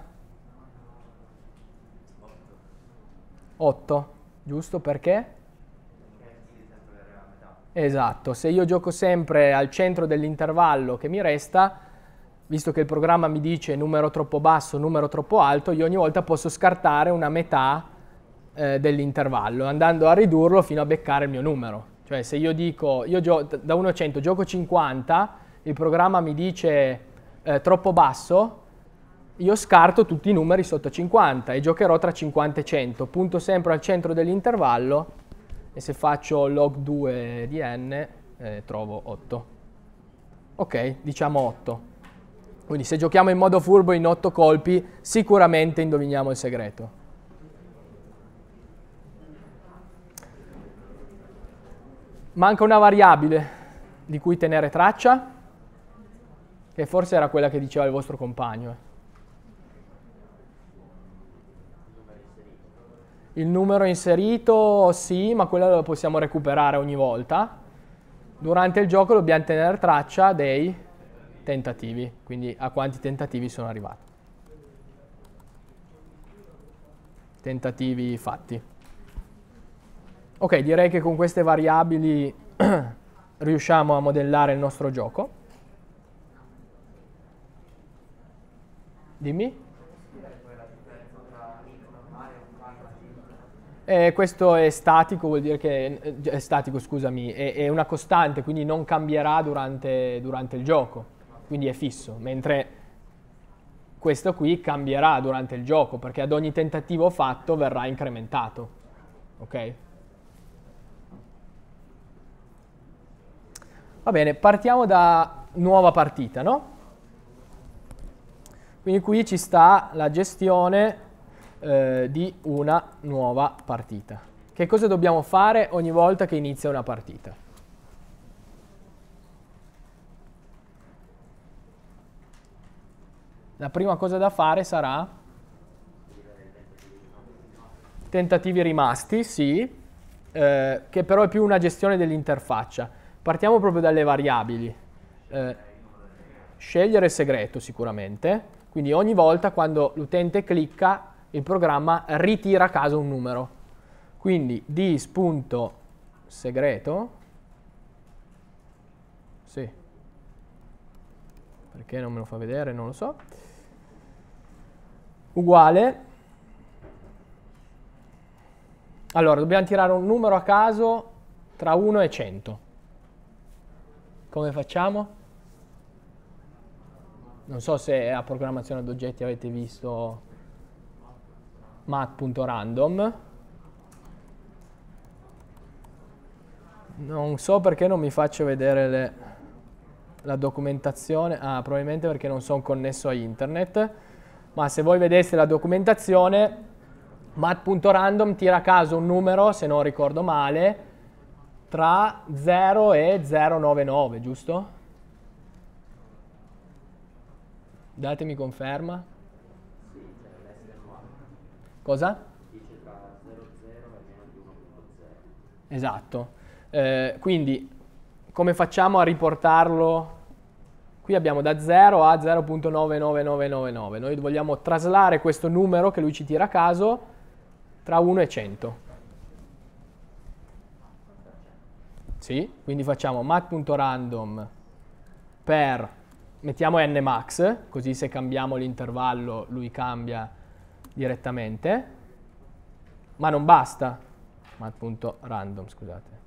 8, giusto? Perché? Esatto, se io gioco sempre al centro dell'intervallo che mi resta, visto che il programma mi dice numero troppo basso, numero troppo alto, io ogni volta posso scartare una metà eh, dell'intervallo, andando a ridurlo fino a beccare il mio numero. Cioè se io dico, io da 1 a 100 gioco 50, il programma mi dice eh, troppo basso, io scarto tutti i numeri sotto 50 e giocherò tra 50 e 100. Punto sempre al centro dell'intervallo e se faccio log 2 di n eh, trovo 8. Ok, diciamo 8. Quindi se giochiamo in modo furbo in otto colpi, sicuramente indoviniamo il segreto. Manca una variabile di cui tenere traccia, che forse era quella che diceva il vostro compagno. Eh. Il numero inserito sì, ma quello lo possiamo recuperare ogni volta. Durante il gioco dobbiamo tenere traccia dei tentativi, quindi a quanti tentativi sono arrivato. Tentativi fatti. Ok, direi che con queste variabili riusciamo a modellare il nostro gioco. Dimmi. Eh, questo è statico, vuol dire che è, eh, è statico, scusami, è, è, una costante, quindi non cambierà durante, durante il gioco quindi è fisso, mentre questo qui cambierà durante il gioco perché ad ogni tentativo fatto verrà incrementato. Ok? Va bene, partiamo da nuova partita, no? Quindi qui ci sta la gestione eh, di una nuova partita. Che cosa dobbiamo fare ogni volta che inizia una partita? la prima cosa da fare sarà tentativi rimasti, sì, eh, che però è più una gestione dell'interfaccia. Partiamo proprio dalle variabili. Eh, scegliere segreto sicuramente, quindi ogni volta quando l'utente clicca il programma ritira a caso un numero. Quindi dis.segreto, sì, perché non me lo fa vedere, non lo so, uguale allora dobbiamo tirare un numero a caso tra 1 e 100 come facciamo? non so se a programmazione ad oggetti avete visto mat.random non so perché non mi faccio vedere le, la documentazione ah probabilmente perché non sono connesso a internet ma se voi vedeste la documentazione, mat.random tira a caso un numero, se non ricordo male, tra 0 e 099, giusto? Datemi conferma. Cosa? Esatto. Eh, quindi come facciamo a riportarlo Qui abbiamo da 0 a 0.99999. Noi vogliamo traslare questo numero che lui ci tira a caso tra 1 e 100. Sì, quindi facciamo mat.random per, mettiamo n max, così se cambiamo l'intervallo lui cambia direttamente, ma non basta, mat.random, scusate.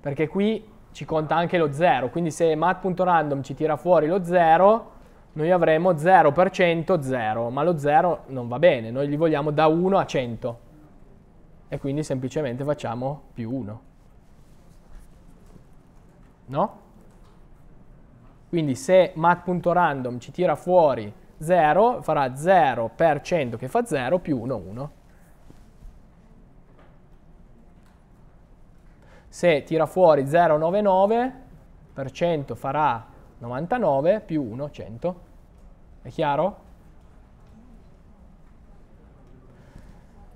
perché qui ci conta anche lo 0, quindi se mat.random ci tira fuori lo 0, noi avremo 0% 0, ma lo 0 non va bene, noi li vogliamo da 1 a 100 e quindi semplicemente facciamo più 1. No? Quindi se mat.random ci tira fuori 0, farà 0 per 100 che fa 0 più 1, 1. Se tira fuori 0,99% farà 99 più 1, 100. È chiaro?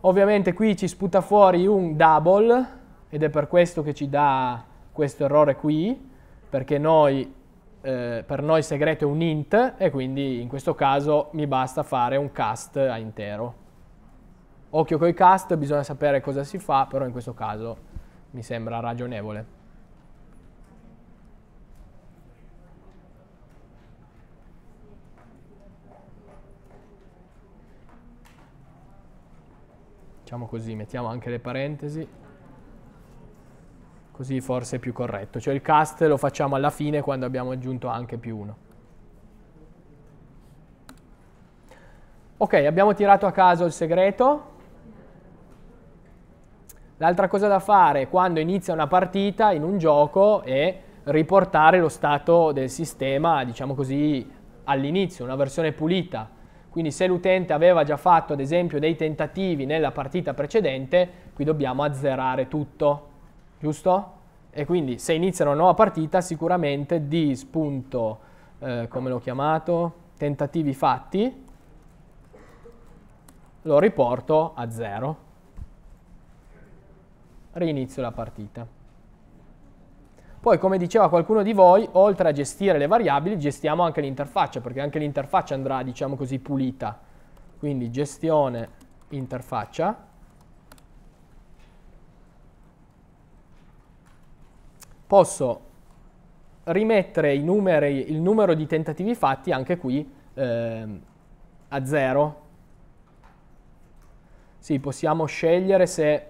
Ovviamente qui ci sputa fuori un double ed è per questo che ci dà questo errore qui, perché noi, eh, per noi il segreto è un int e quindi in questo caso mi basta fare un cast a intero. Occhio con i cast, bisogna sapere cosa si fa, però in questo caso mi sembra ragionevole. Facciamo così, mettiamo anche le parentesi. Così forse è più corretto. Cioè il cast lo facciamo alla fine quando abbiamo aggiunto anche più uno. Ok, abbiamo tirato a caso il segreto. L'altra cosa da fare quando inizia una partita in un gioco è riportare lo stato del sistema, diciamo così, all'inizio, una versione pulita. Quindi se l'utente aveva già fatto ad esempio dei tentativi nella partita precedente, qui dobbiamo azzerare tutto, giusto? E quindi se inizia una nuova partita sicuramente dis. Eh, come l'ho chiamato, tentativi fatti, lo riporto a zero reinizio la partita. Poi, come diceva qualcuno di voi, oltre a gestire le variabili, gestiamo anche l'interfaccia, perché anche l'interfaccia andrà, diciamo così, pulita. Quindi gestione interfaccia. Posso rimettere numeri, il numero di tentativi fatti anche qui eh, a 0. Sì, possiamo scegliere se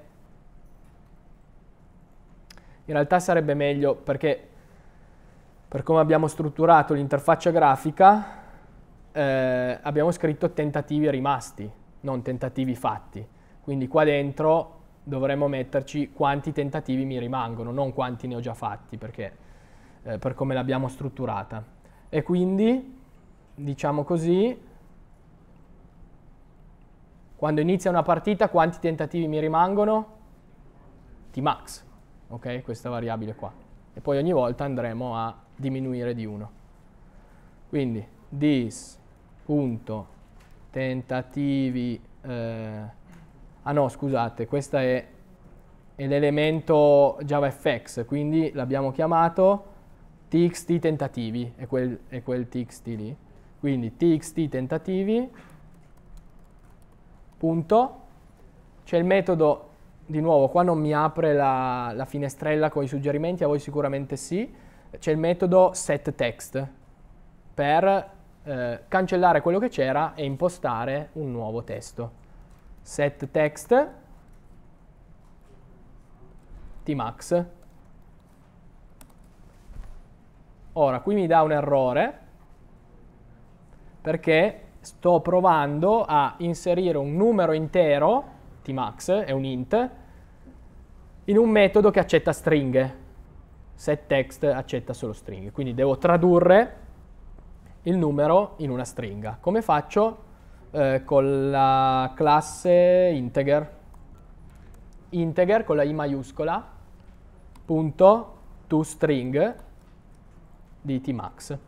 in realtà sarebbe meglio perché per come abbiamo strutturato l'interfaccia grafica eh, abbiamo scritto tentativi rimasti, non tentativi fatti. Quindi qua dentro dovremmo metterci quanti tentativi mi rimangono, non quanti ne ho già fatti, perché, eh, per come l'abbiamo strutturata. E quindi, diciamo così, quando inizia una partita quanti tentativi mi rimangono? T-max ok? Questa variabile qua. E poi ogni volta andremo a diminuire di 1. Quindi this.tentativi, eh, ah no scusate, questo è, è l'elemento JavaFX, quindi l'abbiamo chiamato txt tentativi, è quel, è quel txt lì. Quindi txt tentativi, punto, c'è il metodo di nuovo qua non mi apre la, la finestrella con i suggerimenti, a voi sicuramente sì, c'è il metodo setText per eh, cancellare quello che c'era e impostare un nuovo testo. setText tmax. Ora, qui mi dà un errore perché sto provando a inserire un numero intero tmax è un int, in un metodo che accetta stringhe. SetText accetta solo stringhe, quindi devo tradurre il numero in una stringa. Come faccio? Eh, con la classe integer. Integer con la i maiuscola, punto toString di tmax.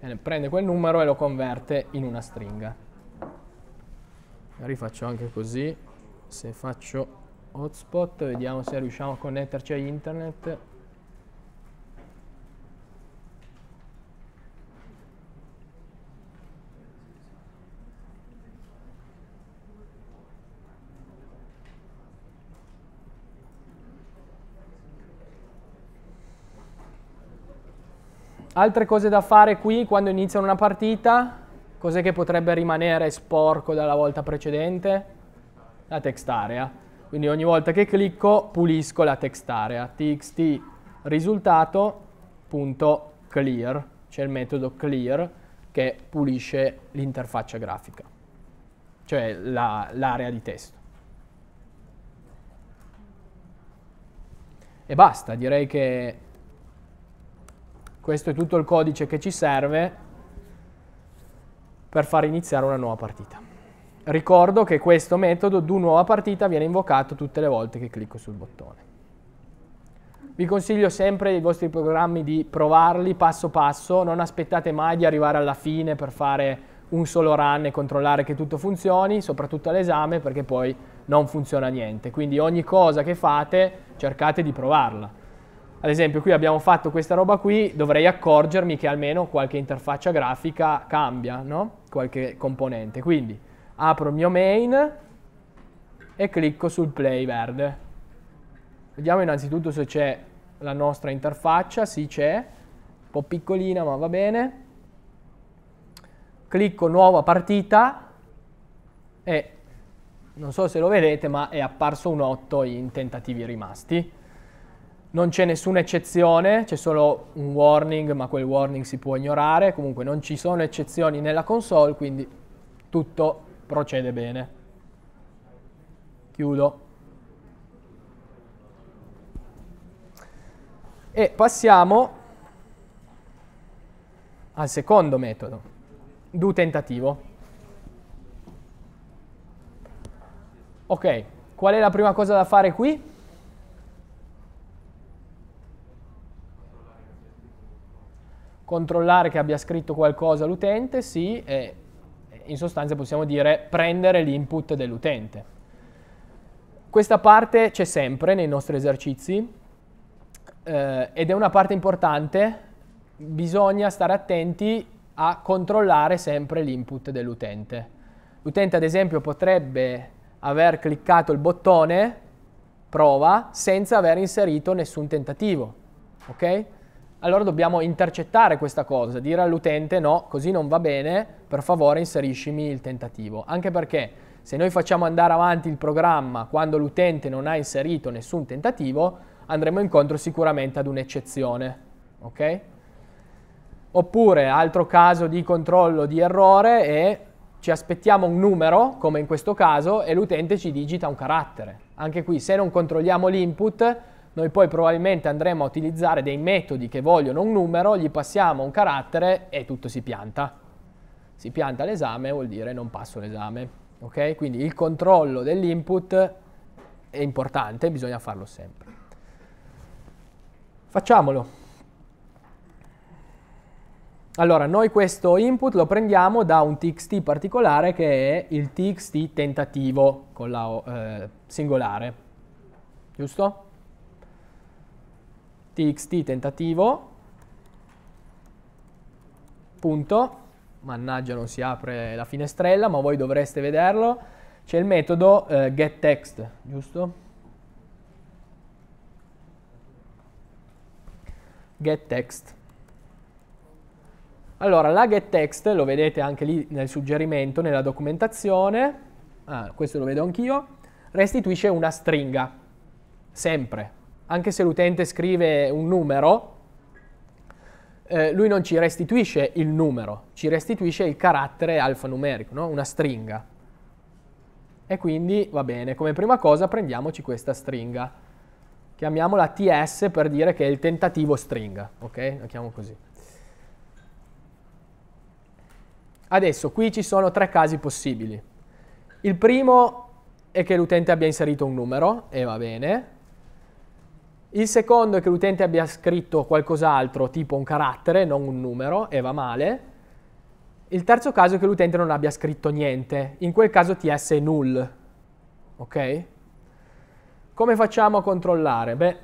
Eh, prende quel numero e lo converte in una stringa. Magari faccio anche così, se faccio hotspot, vediamo se riusciamo a connetterci a internet. Altre cose da fare qui quando iniziano una partita? Cos'è che potrebbe rimanere sporco dalla volta precedente? La text area. Quindi ogni volta che clicco pulisco la text area. txt risultato.clear. C'è il metodo clear che pulisce l'interfaccia grafica, cioè l'area la, di testo. E basta, direi che questo è tutto il codice che ci serve per far iniziare una nuova partita. Ricordo che questo metodo do nuova partita viene invocato tutte le volte che clicco sul bottone. Vi consiglio sempre i vostri programmi di provarli passo passo, non aspettate mai di arrivare alla fine per fare un solo run e controllare che tutto funzioni, soprattutto all'esame perché poi non funziona niente. Quindi ogni cosa che fate cercate di provarla ad esempio qui abbiamo fatto questa roba qui, dovrei accorgermi che almeno qualche interfaccia grafica cambia, no? qualche componente. Quindi apro il mio main e clicco sul play verde. Vediamo innanzitutto se c'è la nostra interfaccia, sì c'è, un po' piccolina ma va bene. Clicco nuova partita e non so se lo vedete ma è apparso un 8 in tentativi rimasti. Non c'è nessuna eccezione, c'è solo un warning, ma quel warning si può ignorare. Comunque non ci sono eccezioni nella console, quindi tutto procede bene. Chiudo. E passiamo al secondo metodo, do tentativo. Ok, qual è la prima cosa da fare qui? controllare che abbia scritto qualcosa l'utente, sì, e in sostanza possiamo dire prendere l'input dell'utente. Questa parte c'è sempre nei nostri esercizi eh, ed è una parte importante, bisogna stare attenti a controllare sempre l'input dell'utente. L'utente ad esempio potrebbe aver cliccato il bottone prova senza aver inserito nessun tentativo, ok? allora dobbiamo intercettare questa cosa, dire all'utente no, così non va bene, per favore inseriscimi il tentativo. Anche perché se noi facciamo andare avanti il programma quando l'utente non ha inserito nessun tentativo, andremo incontro sicuramente ad un'eccezione. Okay? Oppure, altro caso di controllo di errore è ci aspettiamo un numero, come in questo caso, e l'utente ci digita un carattere. Anche qui, se non controlliamo l'input, noi poi probabilmente andremo a utilizzare dei metodi che vogliono un numero, gli passiamo un carattere e tutto si pianta. Si pianta l'esame vuol dire non passo l'esame. Ok? Quindi il controllo dell'input è importante, bisogna farlo sempre. Facciamolo. Allora, noi questo input lo prendiamo da un txt particolare che è il txt tentativo con la eh, singolare, giusto? txt tentativo punto mannaggia non si apre la finestrella ma voi dovreste vederlo c'è il metodo eh, getText giusto? getText allora la getText lo vedete anche lì nel suggerimento nella documentazione ah, questo lo vedo anch'io restituisce una stringa sempre anche se l'utente scrive un numero, eh, lui non ci restituisce il numero, ci restituisce il carattere alfanumerico, no? una stringa. E quindi va bene, come prima cosa prendiamoci questa stringa. Chiamiamola TS per dire che è il tentativo stringa, ok? La chiamo così. Adesso qui ci sono tre casi possibili. Il primo è che l'utente abbia inserito un numero, e va bene, il secondo è che l'utente abbia scritto qualcos'altro, tipo un carattere, non un numero, e va male. Il terzo caso è che l'utente non abbia scritto niente, in quel caso TS è null. Ok? Come facciamo a controllare? Beh,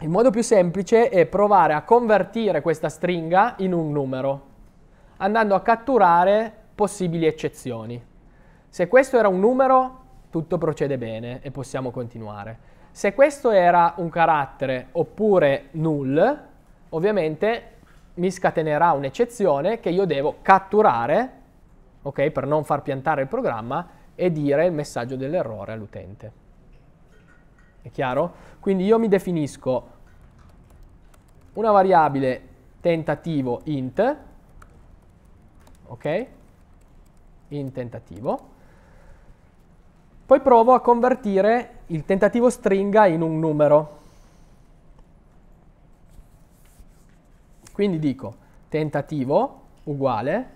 il modo più semplice è provare a convertire questa stringa in un numero, andando a catturare possibili eccezioni. Se questo era un numero, tutto procede bene e possiamo continuare. Se questo era un carattere oppure null, ovviamente mi scatenerà un'eccezione che io devo catturare, ok, per non far piantare il programma e dire il messaggio dell'errore all'utente. È chiaro? Quindi io mi definisco una variabile tentativo int, ok? In tentativo. Poi provo a convertire il tentativo stringa in un numero. Quindi dico tentativo uguale,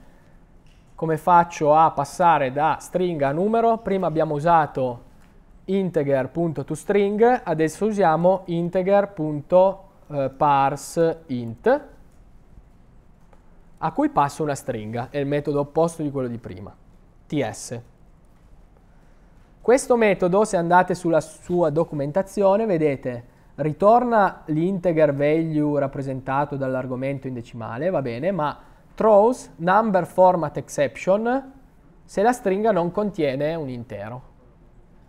come faccio a passare da stringa a numero? Prima abbiamo usato integer.toString, adesso usiamo integer.parseInt, a cui passo una stringa, è il metodo opposto di quello di prima, ts. Questo metodo, se andate sulla sua documentazione, vedete, ritorna l'integer value rappresentato dall'argomento in decimale, va bene, ma throws number format exception se la stringa non contiene un intero.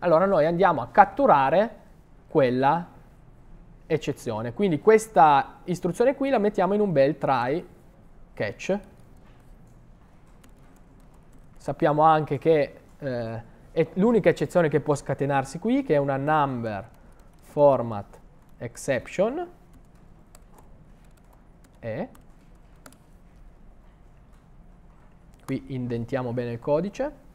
Allora noi andiamo a catturare quella eccezione. Quindi questa istruzione qui la mettiamo in un bel try catch. Sappiamo anche che eh, e l'unica eccezione che può scatenarsi qui, che è una number format exception, è... Qui indentiamo bene il codice.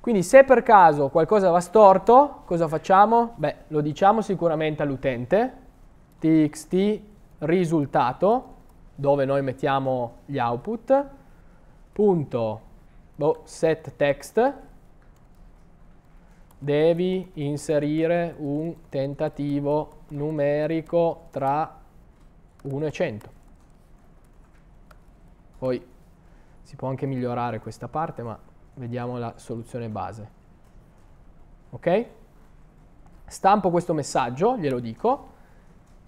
Quindi se per caso qualcosa va storto, cosa facciamo? Beh, lo diciamo sicuramente all'utente, txt risultato, dove noi mettiamo gli output, punto boh, set text, devi inserire un tentativo numerico tra 1 e 100. Poi si può anche migliorare questa parte, ma vediamo la soluzione base. Ok? Stampo questo messaggio, glielo dico,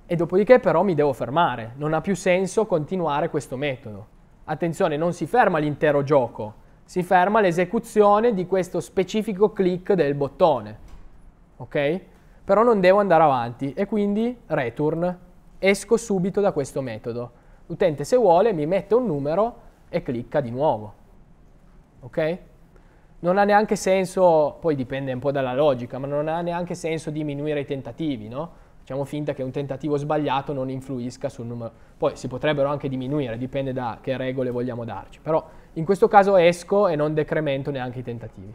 e dopodiché però mi devo fermare. Non ha più senso continuare questo metodo. Attenzione, non si ferma l'intero gioco, si ferma l'esecuzione di questo specifico click del bottone. Ok? Però non devo andare avanti e quindi return. Esco subito da questo metodo. L'utente se vuole mi mette un numero e clicca di nuovo. Ok? Non ha neanche senso, poi dipende un po' dalla logica, ma non ha neanche senso diminuire i tentativi, no? Facciamo finta che un tentativo sbagliato non influisca sul numero. Poi si potrebbero anche diminuire, dipende da che regole vogliamo darci. Però in questo caso esco e non decremento neanche i tentativi.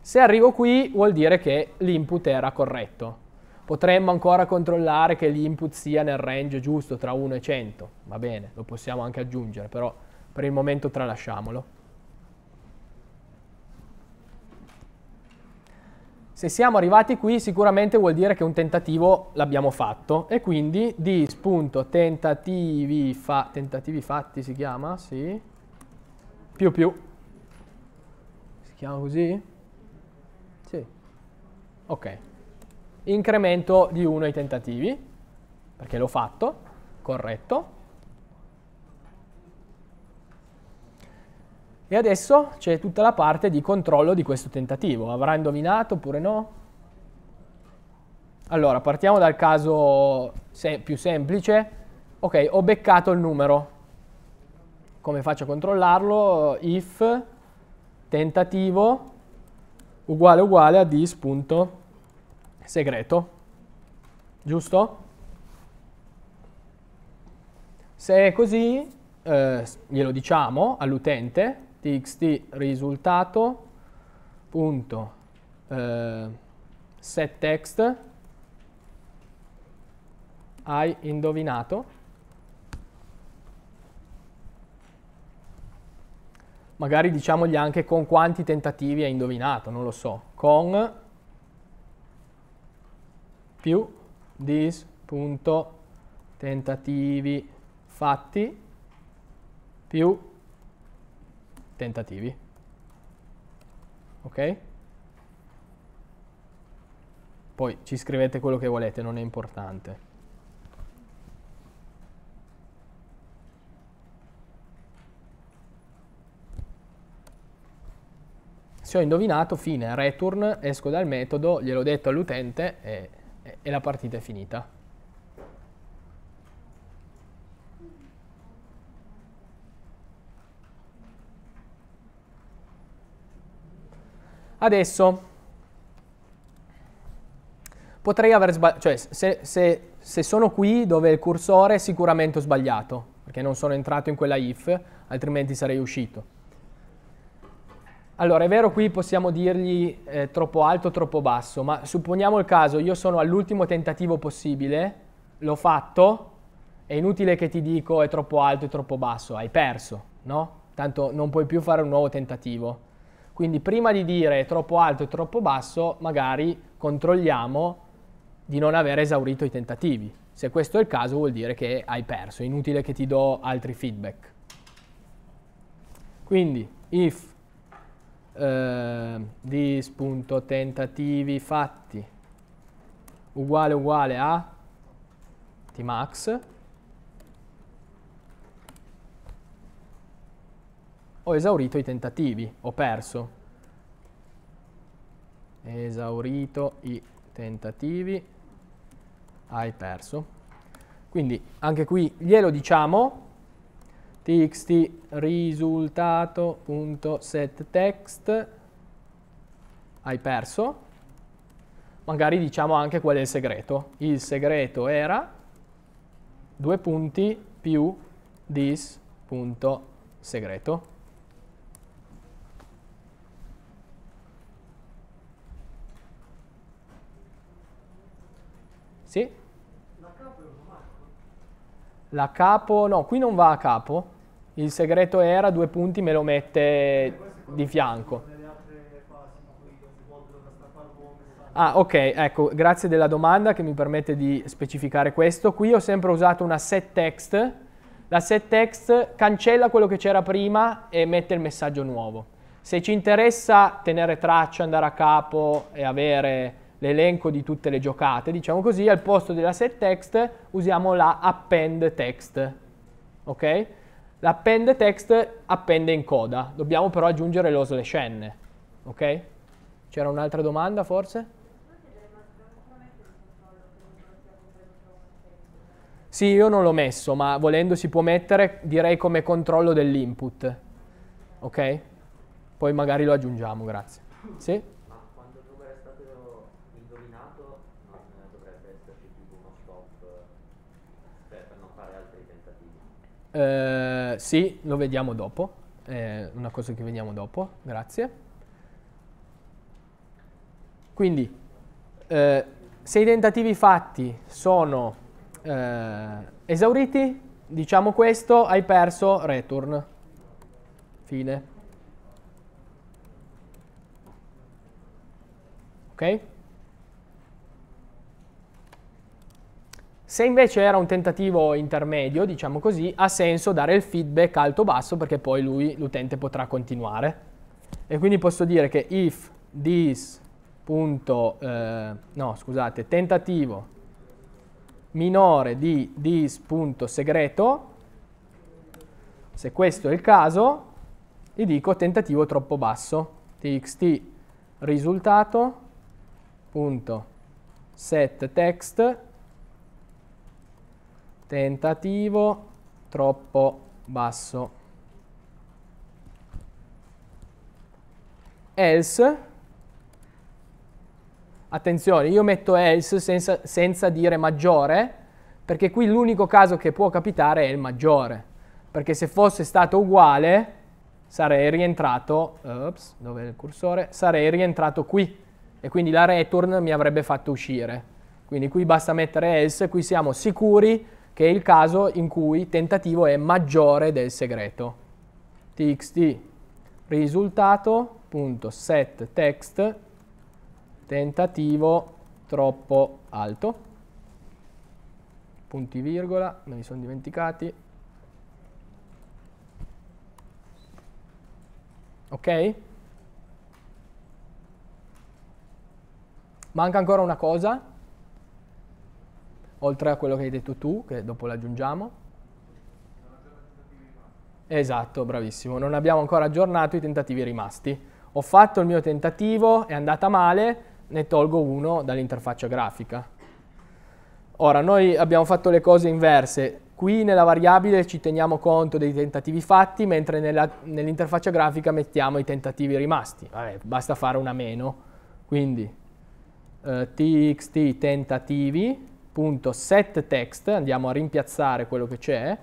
Se arrivo qui vuol dire che l'input era corretto. Potremmo ancora controllare che l'input sia nel range giusto tra 1 e 100. Va bene, lo possiamo anche aggiungere, però per il momento tralasciamolo. Se siamo arrivati qui sicuramente vuol dire che un tentativo l'abbiamo fatto e quindi dis.tentativi fa, tentativi fatti si chiama, sì, più più, si chiama così? Sì, ok, incremento di uno i tentativi, perché l'ho fatto, corretto, E adesso c'è tutta la parte di controllo di questo tentativo. Avrà indovinato oppure no? Allora, partiamo dal caso se più semplice. Ok, ho beccato il numero. Come faccio a controllarlo? If tentativo uguale uguale a dis.segreto. Giusto? Se è così, eh, glielo diciamo all'utente txt risultato punto eh, set text hai indovinato magari diciamogli anche con quanti tentativi hai indovinato non lo so con più this punto tentativi fatti più tentativi. Ok? Poi ci scrivete quello che volete, non è importante. Se ho indovinato, fine, return, esco dal metodo, gliel'ho detto all'utente e, e la partita è finita. Adesso potrei aver sbagliato, cioè se, se, se, sono qui dove è il cursore sicuramente ho sbagliato, perché non sono entrato in quella if, altrimenti sarei uscito. Allora, è vero qui possiamo dirgli eh, troppo alto, troppo basso, ma supponiamo il caso, io sono all'ultimo tentativo possibile, l'ho fatto, è inutile che ti dico è troppo alto, è troppo basso, hai perso, no? Tanto non puoi più fare un nuovo tentativo. Quindi prima di dire è troppo alto e troppo basso, magari controlliamo di non aver esaurito i tentativi. Se questo è il caso vuol dire che hai perso, è inutile che ti do altri feedback. Quindi if eh, dis.tentativi fatti uguale uguale a tmax Ho esaurito i tentativi, ho perso. Esaurito i tentativi, hai perso. Quindi anche qui glielo diciamo, txt risultato.setText, hai perso. Magari diciamo anche qual è il segreto. Il segreto era due punti più this.segreto. Sì? La capo è una marca. La capo, no, qui non va a capo. Il segreto era due punti me lo mette di fianco. Ah, ok, ecco, grazie della domanda che mi permette di specificare questo. Qui ho sempre usato una set text. La set text cancella quello che c'era prima e mette il messaggio nuovo. Se ci interessa tenere traccia, andare a capo e avere l'elenco di tutte le giocate, diciamo così, al posto della set text usiamo la append text, ok? L'append text appende in coda, dobbiamo però aggiungere lo slash n, ok? C'era un'altra domanda forse? Sì, io non l'ho messo, ma volendo si può mettere, direi come controllo dell'input. Ok? Poi magari lo aggiungiamo, grazie. Sì? Eh, sì, lo vediamo dopo, è una cosa che vediamo dopo, grazie. Quindi, eh, se i tentativi fatti sono eh, esauriti, diciamo questo, hai perso return. Fine. Ok? Se invece era un tentativo intermedio, diciamo così, ha senso dare il feedback alto-basso perché poi lui, l'utente, potrà continuare. E quindi posso dire che if this punto, eh, no scusate, tentativo minore di this punto segreto, se questo è il caso, gli dico tentativo troppo basso, txt risultato punto set text tentativo troppo basso. Else, attenzione, io metto else senza, senza dire maggiore, perché qui l'unico caso che può capitare è il maggiore, perché se fosse stato uguale sarei rientrato, ops, dove è il cursore? Sarei rientrato qui e quindi la return mi avrebbe fatto uscire. Quindi qui basta mettere else, qui siamo sicuri che è il caso in cui tentativo è maggiore del segreto. txt risultato.set text tentativo troppo alto, punti virgola, me li sono dimenticati, ok? Manca ancora una cosa, oltre a quello che hai detto tu, che dopo lo aggiungiamo. Esatto, bravissimo. Non abbiamo ancora aggiornato i tentativi rimasti. Ho fatto il mio tentativo, è andata male, ne tolgo uno dall'interfaccia grafica. Ora, noi abbiamo fatto le cose inverse. Qui nella variabile ci teniamo conto dei tentativi fatti, mentre nell'interfaccia nell grafica mettiamo i tentativi rimasti. Vabbè, basta fare una meno. Quindi, eh, txt tentativi punto set text, andiamo a rimpiazzare quello che c'è,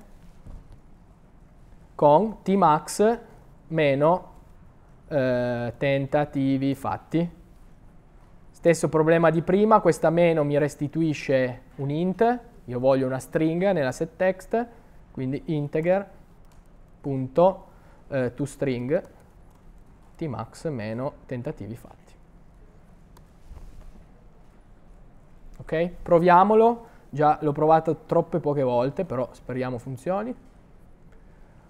con tmax meno eh, tentativi fatti. Stesso problema di prima, questa meno mi restituisce un int, io voglio una stringa nella set text, quindi integer.toString eh, tmax meno tentativi fatti. ok? Proviamolo, già l'ho provato troppe poche volte, però speriamo funzioni.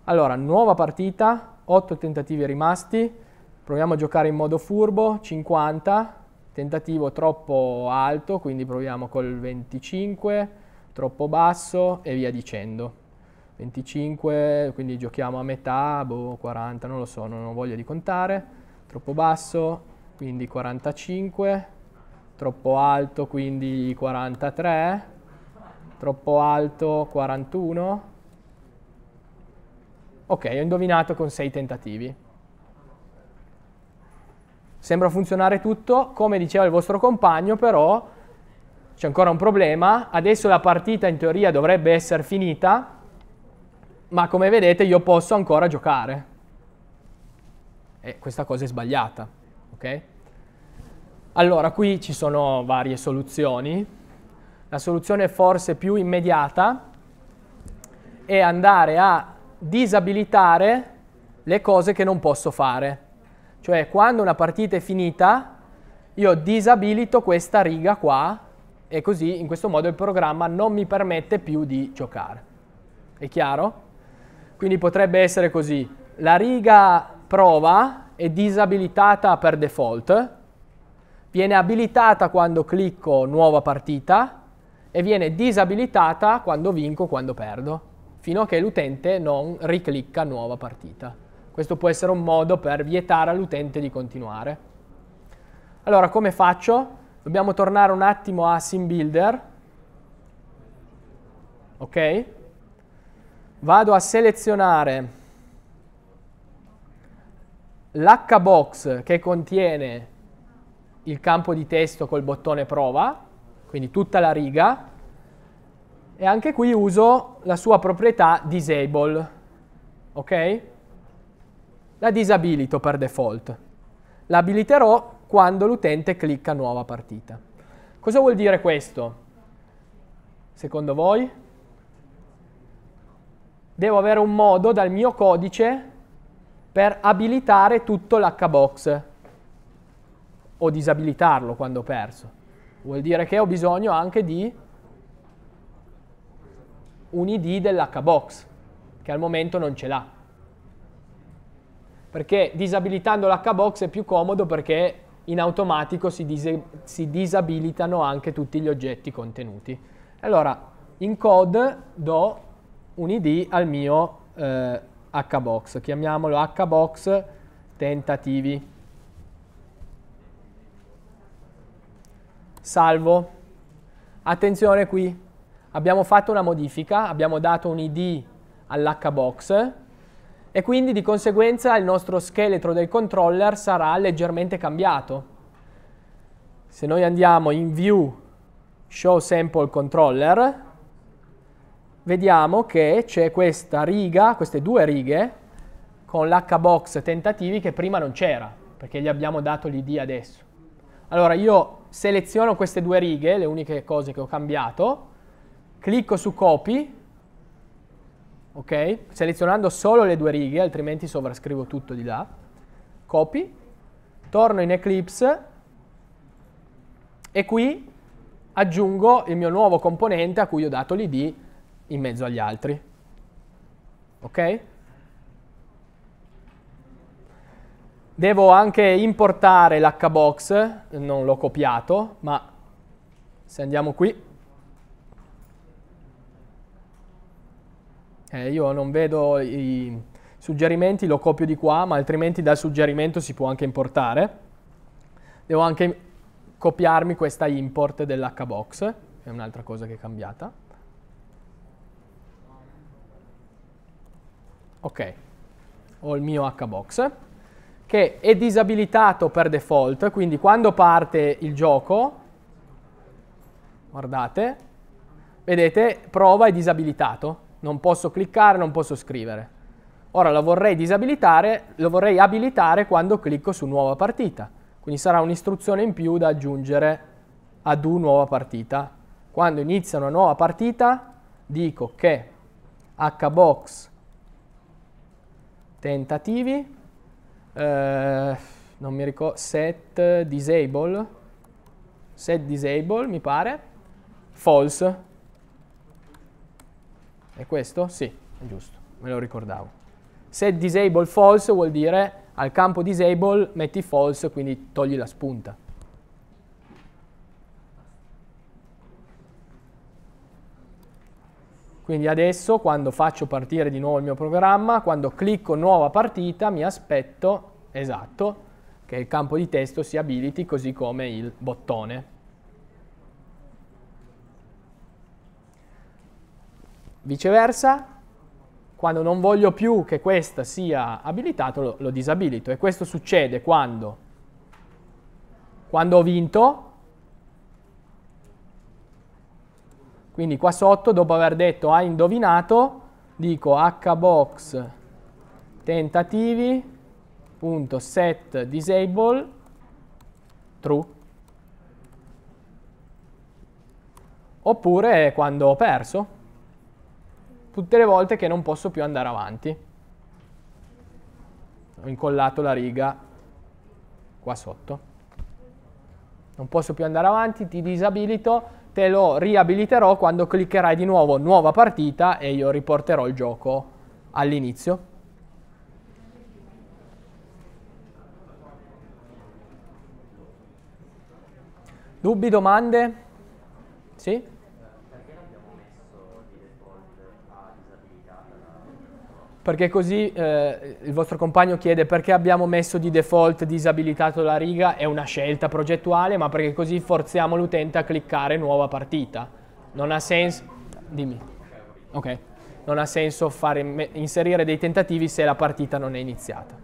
Allora, nuova partita, 8 tentativi rimasti, proviamo a giocare in modo furbo, 50, tentativo troppo alto, quindi proviamo col 25, troppo basso e via dicendo. 25, quindi giochiamo a metà, boh, 40, non lo so, non ho voglia di contare, troppo basso, quindi 45, troppo alto quindi 43, troppo alto 41. Ok, ho indovinato con 6 tentativi. Sembra funzionare tutto, come diceva il vostro compagno però c'è ancora un problema, adesso la partita in teoria dovrebbe essere finita, ma come vedete io posso ancora giocare. E eh, questa cosa è sbagliata, ok? Allora, qui ci sono varie soluzioni. La soluzione forse più immediata è andare a disabilitare le cose che non posso fare. Cioè, quando una partita è finita, io disabilito questa riga qua e così in questo modo il programma non mi permette più di giocare. È chiaro? Quindi potrebbe essere così. La riga prova è disabilitata per default, viene abilitata quando clicco nuova partita e viene disabilitata quando vinco, o quando perdo, fino a che l'utente non riclicca nuova partita. Questo può essere un modo per vietare all'utente di continuare. Allora, come faccio? Dobbiamo tornare un attimo a SimBuilder. Ok? Vado a selezionare l'hbox che contiene il campo di testo col bottone prova, quindi tutta la riga, e anche qui uso la sua proprietà disable, ok? La disabilito per default. L'abiliterò quando l'utente clicca nuova partita. Cosa vuol dire questo? Secondo voi? Devo avere un modo dal mio codice per abilitare tutto l'hbox o disabilitarlo quando ho perso. Vuol dire che ho bisogno anche di un ID dell'HBox, che al momento non ce l'ha. Perché disabilitando l'HBox è più comodo perché in automatico si, dis si disabilitano anche tutti gli oggetti contenuti. Allora, in code do un ID al mio eh, hbox, chiamiamolo hbox tentativi. salvo. Attenzione qui, abbiamo fatto una modifica, abbiamo dato un id all'hbox e quindi di conseguenza il nostro scheletro del controller sarà leggermente cambiato. Se noi andiamo in view show sample controller, vediamo che c'è questa riga, queste due righe, con l'hbox tentativi che prima non c'era, perché gli abbiamo dato l'id adesso. Allora io seleziono queste due righe, le uniche cose che ho cambiato, clicco su copy, ok? Selezionando solo le due righe, altrimenti sovrascrivo tutto di là, copy, torno in Eclipse e qui aggiungo il mio nuovo componente a cui ho dato l'id in mezzo agli altri, ok? Devo anche importare l'hbox, non l'ho copiato, ma se andiamo qui... Eh, io non vedo i suggerimenti, lo copio di qua, ma altrimenti dal suggerimento si può anche importare. Devo anche copiarmi questa import dell'hbox, è un'altra cosa che è cambiata. Ok, ho il mio hbox che è disabilitato per default, quindi quando parte il gioco, guardate, vedete, prova è disabilitato, non posso cliccare, non posso scrivere. Ora lo vorrei disabilitare, lo vorrei abilitare quando clicco su nuova partita, quindi sarà un'istruzione in più da aggiungere ad un nuova partita. Quando inizia una nuova partita dico che hbox tentativi eh, non mi ricordo, set disable, set disable mi pare, false. È questo? Sì, è giusto, me lo ricordavo. Set disable false vuol dire al campo disable metti false, quindi togli la spunta. Quindi adesso quando faccio partire di nuovo il mio programma, quando clicco nuova partita, mi aspetto, esatto, che il campo di testo si abiliti così come il bottone. Viceversa, quando non voglio più che questa sia abilitata, lo, lo disabilito. E questo succede quando, quando ho vinto, Quindi qua sotto, dopo aver detto ha indovinato, dico hbox tentativi.set disable true. Oppure quando ho perso, tutte le volte che non posso più andare avanti. Ho incollato la riga qua sotto. Non posso più andare avanti, ti disabilito, te lo riabiliterò quando cliccherai di nuovo nuova partita e io riporterò il gioco all'inizio. Dubbi, domande? Sì? Perché l'abbiamo messo di default a disabilitata? perché così eh, il vostro compagno chiede perché abbiamo messo di default disabilitato la riga, è una scelta progettuale, ma perché così forziamo l'utente a cliccare nuova partita. Non ha senso... Dimmi. Ok. Non ha senso fare, inserire dei tentativi se la partita non è iniziata.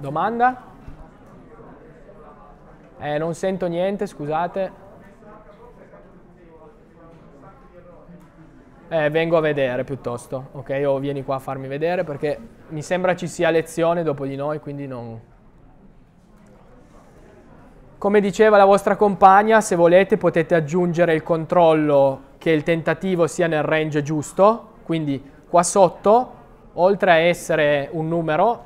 Domanda? Eh, non sento niente, scusate. eh, vengo a vedere piuttosto, ok? O vieni qua a farmi vedere perché mi sembra ci sia lezione dopo di noi, quindi non... Come diceva la vostra compagna, se volete potete aggiungere il controllo che il tentativo sia nel range giusto, quindi qua sotto, oltre a essere un numero,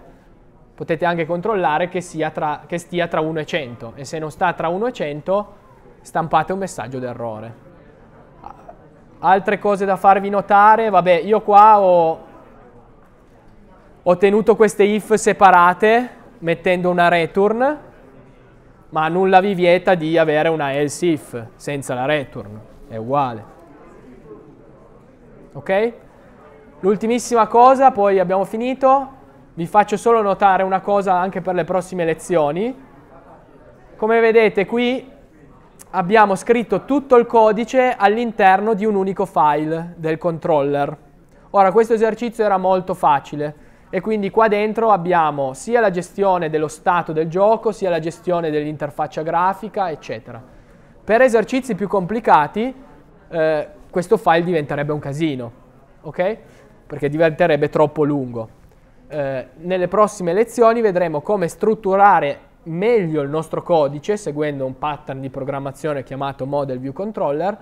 potete anche controllare che, tra, che stia tra 1 e 100 e se non sta tra 1 e 100 stampate un messaggio d'errore. Altre cose da farvi notare, vabbè, io qua ho, ho tenuto queste if separate mettendo una return, ma nulla vi vieta di avere una else if senza la return, è uguale. Ok? L'ultimissima cosa, poi abbiamo finito, vi faccio solo notare una cosa anche per le prossime lezioni. Come vedete qui abbiamo scritto tutto il codice all'interno di un unico file del controller. Ora, questo esercizio era molto facile e quindi qua dentro abbiamo sia la gestione dello stato del gioco, sia la gestione dell'interfaccia grafica, eccetera. Per esercizi più complicati eh, questo file diventerebbe un casino, ok? Perché diventerebbe troppo lungo. Eh, nelle prossime lezioni vedremo come strutturare meglio il nostro codice seguendo un pattern di programmazione chiamato Model View Controller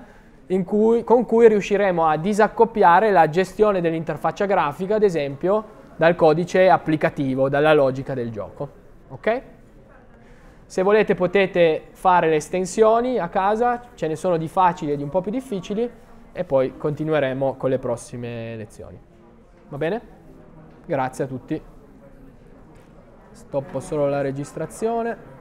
cui, con cui riusciremo a disaccoppiare la gestione dell'interfaccia grafica, ad esempio, dal codice applicativo, dalla logica del gioco. Ok? Se volete potete fare le estensioni a casa, ce ne sono di facili e di un po' più difficili e poi continueremo con le prossime lezioni. Va bene? Grazie a tutti stoppo solo la registrazione